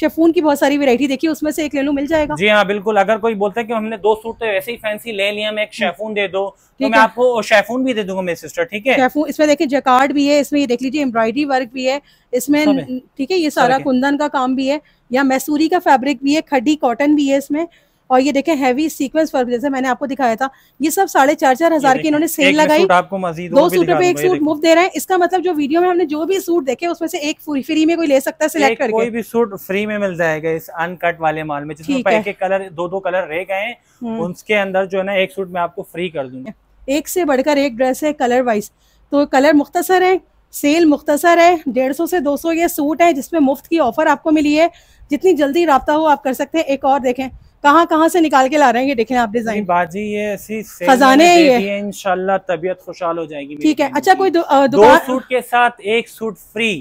शेफून की बहुत सारी वेरायटी देखी उसमें से एक ले लूँ मिल जाएगा जी हाँ बिल्कुल अगर कोई बोलता है कि हमने दो सूट तो वैसे ही फैंसी ले लिया मैं एक हम्म। शेफून दे दो तो मैं आपको शेफून भी दे दूंगा मेरे सिस्टर ठीक है इसमें देखिए जकार्ड भी है इसमें ये देख लीजिए एम्ब्रॉयडरी वर्क भी है इसमें ठीक है ये सारा कुंदन का काम भी है या मैसूरी का फैब्रिक भी है खड्डी कॉटन भी है इसमें और ये देखें हैवी सीक्वेंस वर्क जैसे मैंने आपको दिखाया था ये सब साढ़े चार चार हजार की इन्होंने सेल लगाई आपको दो सूट पे एक सूट मुफ्त दे रहे हैं इसका मतलब जो वीडियो में हमने जो भी सूट देखे उसमें से एक फ्री में कोई ले सकता है सिलेक्ट करके कोई भी सूट फ्री में मिल जाएगा इस अनकट वाले माल में जिसमें कलर दो दो कलर रह गए हैं हम्म। उसके अंदर जो है ना एक सूट में आपको फ्री कर दूंगा एक से बढ़कर एक ड्रेस है कलर वाइज तो कलर मुख्तसर है सेल मुख्तसर है डेढ़ सौ से दो सौ ये सूट है जिसमें मुफ्त की ऑफर आपको मिली है जितनी जल्दी रबता हो आप कर सकते हैं एक और देखें कहाँ कहाँ से निकाल के ला रहे हैं ये देखें आप डिजाइन बाजी ये ऐसी खजाने ये इनशाला तबीयत खुशहाल हो जाएगी ठीक है अच्छा कोई दुकान दो सूट के साथ एक सूट फ्री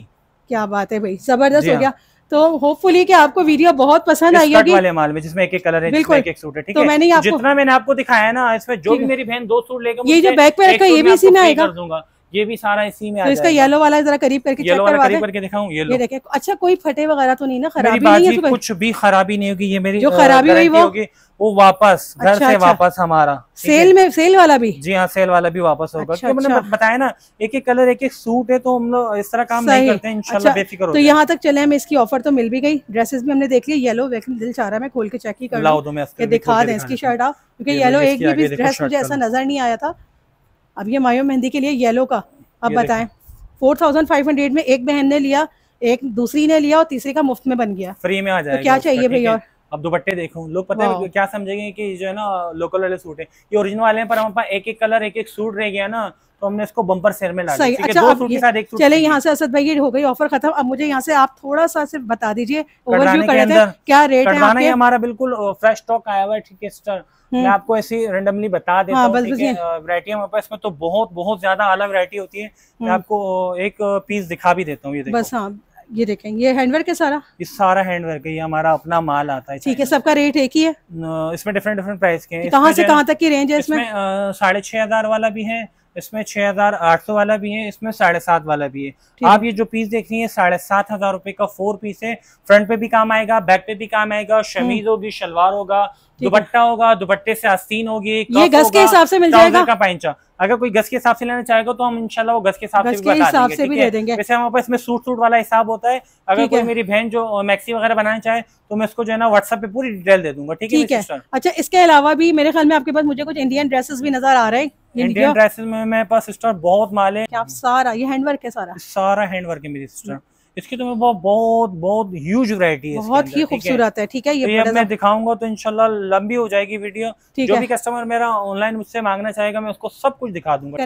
क्या बात है भाई जबरदस्त हो हाँ। गया तो होपफुली कि आपको वीडियो बहुत पसंद आई होगी वाले माल में जिसमें एक एक कलर है बिल्कुल एक एक सूट है ठीक तो है मैंने आपको जितना मैंने आपको दिखाया है ना इसमें जो भी मेरी बहन दो सूट लेकर ये जो बैग पे रखा ये भी इसी में आएगा ये भी सारा इसी में तो इसका येलो वाला जरा करीब करके येलो वाला करीब करके दिखाऊं येलो ये देखें अच्छा कोई फटे वगैरह तो नहीं ना खराबी नहीं है कुछ भी खराबी नहीं होगी ये मेरी जो खराबी हुई वो वो वापस अच्छा, घर अच्छा, से अच्छा। वापस हमारा सेल में सेल वाला भी जी हाँ सेल वाला भी वापस होगा अच्छा, तो अच्छा। बताया ना एक एक कलर एक एक सूट है तो हम लोग इस तरह काम नहीं करते हैं अच्छा, बेफिक्र तो यहाँ तक चले हमें इसकी ऑफर तो मिल भी गई ड्रेसेस भी हमने देख लिया येलो दिल चाह रहा है खोल के चेक ही कर तो दिखा दें इसकी शर्ट आप क्योंकि येलो एक भी ड्रेस मुझे ऐसा नजर नहीं आया था अब ये मायो मेहंदी के लिए येलो का अब ये बताएं फोर थाउजेंड फाइव हंड्रेड में एक बहन ने लिया एक दूसरी ने लिया और तीसरी का मुफ्त में बन गया फ्री में आ तो जाएगा तो क्या चाहिए भैया अब दुपट्टे देखो लोग पता है हाँ। क्या समझेंगे कि जो है ना लोकल वाले सूट है ये ओरिजिनल वाले हैं पर हम एक एक कलर एक एक सूट रह गया ना तो हमने इसको बम्पर सेल में ला सही अच्छा, दो सूट के साथ एक सूट चले यहाँ से असद भाई ये हो गई ऑफर खत्म अब मुझे यहाँ से आप थोड़ा सा सिर्फ बता दीजिए ओवरव्यू कर लेते हैं क्या रेट है आपके हमारा बिल्कुल फ्रेश स्टॉक आया हुआ है ठीक है हम्म। मैं आपको ऐसी रेंडमली बता देता हाँ, वैरायटी हमारे पास इसमें तो बहुत बहुत ज्यादा अलग वैरायटी होती है मैं हम्म। आपको एक पीस दिखा भी देता हूँ ये देखो। बस हाँ ये देखें ये हैंडवर्क है सारा ये सारा हैंडवर्क है ये हमारा अपना माल आता है ठीक है सबका रेट एक ही है इसमें डिफरेंट डिफरेंट प्राइस के कहाँ से कहाँ तक की रेंज है इसमें साढ़े छह हजार वाला भी है इसमें छह हजार आठ सौ वाला भी है इसमें साढ़े सात वाला भी है आप ये जो पीस देख रही है साढ़े सात हजार रूपए का फोर पीस है फ्रंट पे भी काम आएगा बैक पे भी काम आएगा शमीज हम्म। होगी शलवार होगा दुपट्टा होगा दुपट्टे से आस्तीन होगी ये गज के हिसाब से मिल जाएगा का पैंचा अगर कोई गज के हिसाब से लेना चाहेगा तो हम इनशाला वो गज के हिसाब से भी बता देंगे, भी दे देंगे। वैसे हमारे पास इसमें सूट सूट वाला हिसाब होता है अगर कोई मेरी बहन जो मैक्सी वगैरह बनाना चाहे तो मैं उसको जो है ना व्हाट्सएप पे पूरी डिटेल दे दूंगा ठीक है अच्छा इसके अलावा भी मेरे ख्याल में आपके पास मुझे कुछ इंडियन ड्रेसेस भी नजर आ रहे हैं इंडियन ड्रेसेस में मेरे पास सिस्टर बहुत माल है आप सारा ये हैंडवर्क है सारा सारा हैंडवर्क है मेरी सिस्टर इसकी तो बहुत बहुत बहुत ह्यूज वैरायटी है बहुत ही खूबसूरत है ठीक है ये, तो ये मैं दिखाऊंगा तो इनशाला लंबी हो जाएगी वीडियो जो भी कस्टमर मेरा ऑनलाइन मुझसे मांगना चाहेगा मैं उसको सब कुछ दिखा दूंगा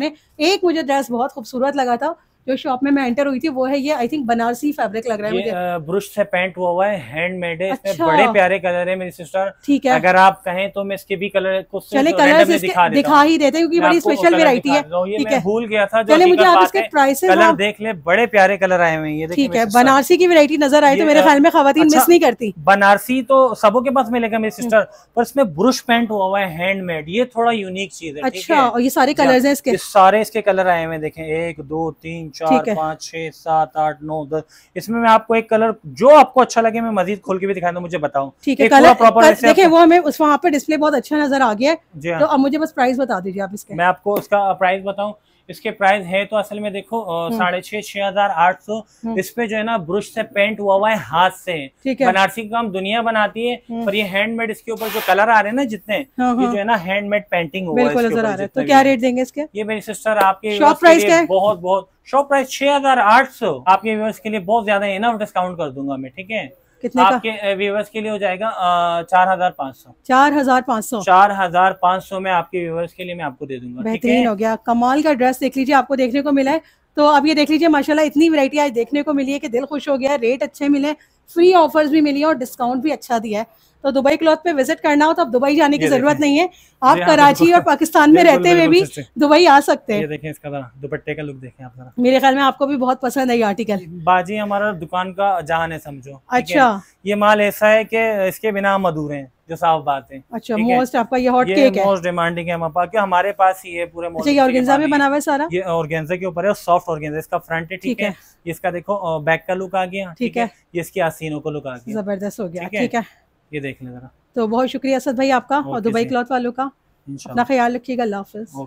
एक मुझे ड्रेस बहुत खूबसूरत लगा था जो शॉप में मैं एंटर हुई थी वो है ये आई थिंक बनारसी फैब्रिक लग रहा है मुझे ब्रुश से पेंट हुआ हुआ है हैंडमेड है अच्छा। बड़े प्यारे कलर है मेरी सिस्टर ठीक है अगर आप कहें तो मैं इसके भी कलर कुछ चले कलर दिखा, ही देते क्योंकि बड़ी स्पेशल वेरायटी है ठीक है भूल गया था चले मुझे आप इसके प्राइस कलर देख ले बड़े प्यारे कलर आए हुए ये ठीक है बनारसी की वेरायटी नजर आई तो मेरे ख्याल में खातन मिस अच्छा, नहीं करती बनारसी तो सबों के पास मिलेगा मेरी सिस्टर हम्म। पर इसमें ब्रुश पेंट हुआ हुआ है हैंडमेड ये थोड़ा यूनिक चीज है अच्छा और ये सारे कलर है इसके सारे इसके कलर आए हुए देखे एक दो तीन चार पाँच छः सात आठ नौ दस इसमें मैं आपको एक कलर जो आपको अच्छा लगे मैं मजीद खोल के भी दिखाई दो मुझे बताऊँ ठीक है प्रॉपर देखिए वो हमें उस वहाँ पे डिस्प्ले बहुत अच्छा नजर आ गया है हाँ। तो अब मुझे बस प्राइस बता दीजिए आप इसका मैं आपको उसका प्राइस बताऊँ इसके प्राइस है तो असल में देखो हम्म। साढ़े छह छह हजार आठ सौ हम्म। इस पे जो है ना ब्रुश से पेंट हुआ हुआ है हाथ से बनारसी का काम दुनिया बनाती है हम्म। पर ये हैंडमेड इसके ऊपर जो कलर आ रहे हैं ना जितने हाँ, हाँ। ये जो है ना हैंडमेड पेंटिंग हुआ है तो क्या रेट देंगे इसके ये मेरी सिस्टर आपके शॉप प्राइस बहुत बहुत शॉप प्राइस छह हजार आठ सौ आपके व्यूअर्स के लिए बहुत ज्यादा है ना डिस्काउंट कर दूंगा मैं ठीक है कितने आपके व्यूवर्स के लिए हो जाएगा चार हजार पाँच सौ चार हजार पाँच सौ चार हजार पाँच सौ में आपके व्यूवर्स के लिए मैं आपको दे दूंगा बेहतरीन हो गया कमाल का ड्रेस देख लीजिए आपको देखने को मिला है तो आप ये देख लीजिए माशाल्लाह इतनी वैरायटी आज देखने को मिली है कि दिल खुश हो गया रेट अच्छे मिले फ्री ऑफर्स भी मिली है और डिस्काउंट भी अच्छा दिया है तो दुबई क्लॉथ पे विजिट करना हो तो आप दुबई जाने की जरूरत नहीं है आप हाँ, कराची और पाकिस्तान में रहते हुए भी दुबई आ सकते हैं देखें इसका दुपट्टे का लुक देखें आप जरा मेरे ख्याल में आपको भी बहुत पसंद है ये आर्टिकल बाजी हमारा दुकान का जहान है समझो अच्छा ये माल ऐसा है की इसके बिना हम अधूरे है जो साफ बात अच्छा, है अच्छा मोस्ट आपका ये हॉट केक है मोस्ट डिमांडिंग है हमारे पास हमारे पास ही है पूरे अच्छा ये ऑर्गेन्जा में बना हुआ है सारा ये ऑर्गेन्जा के ऊपर है सॉफ्ट ऑर्गेन्जा इसका फ्रंट है ठीक है इसका देखो बैक का लुक आ गया ठीक है ये इसकी आसीनों का लुक आ गया जबरदस्त हो गया ठीक है ये देख लें जरा तो बहुत शुक्रिया असद भाई आपका और दुबई क्लॉथ वालों का अपना ख्याल रखिएगा अल्लाह हाफिज़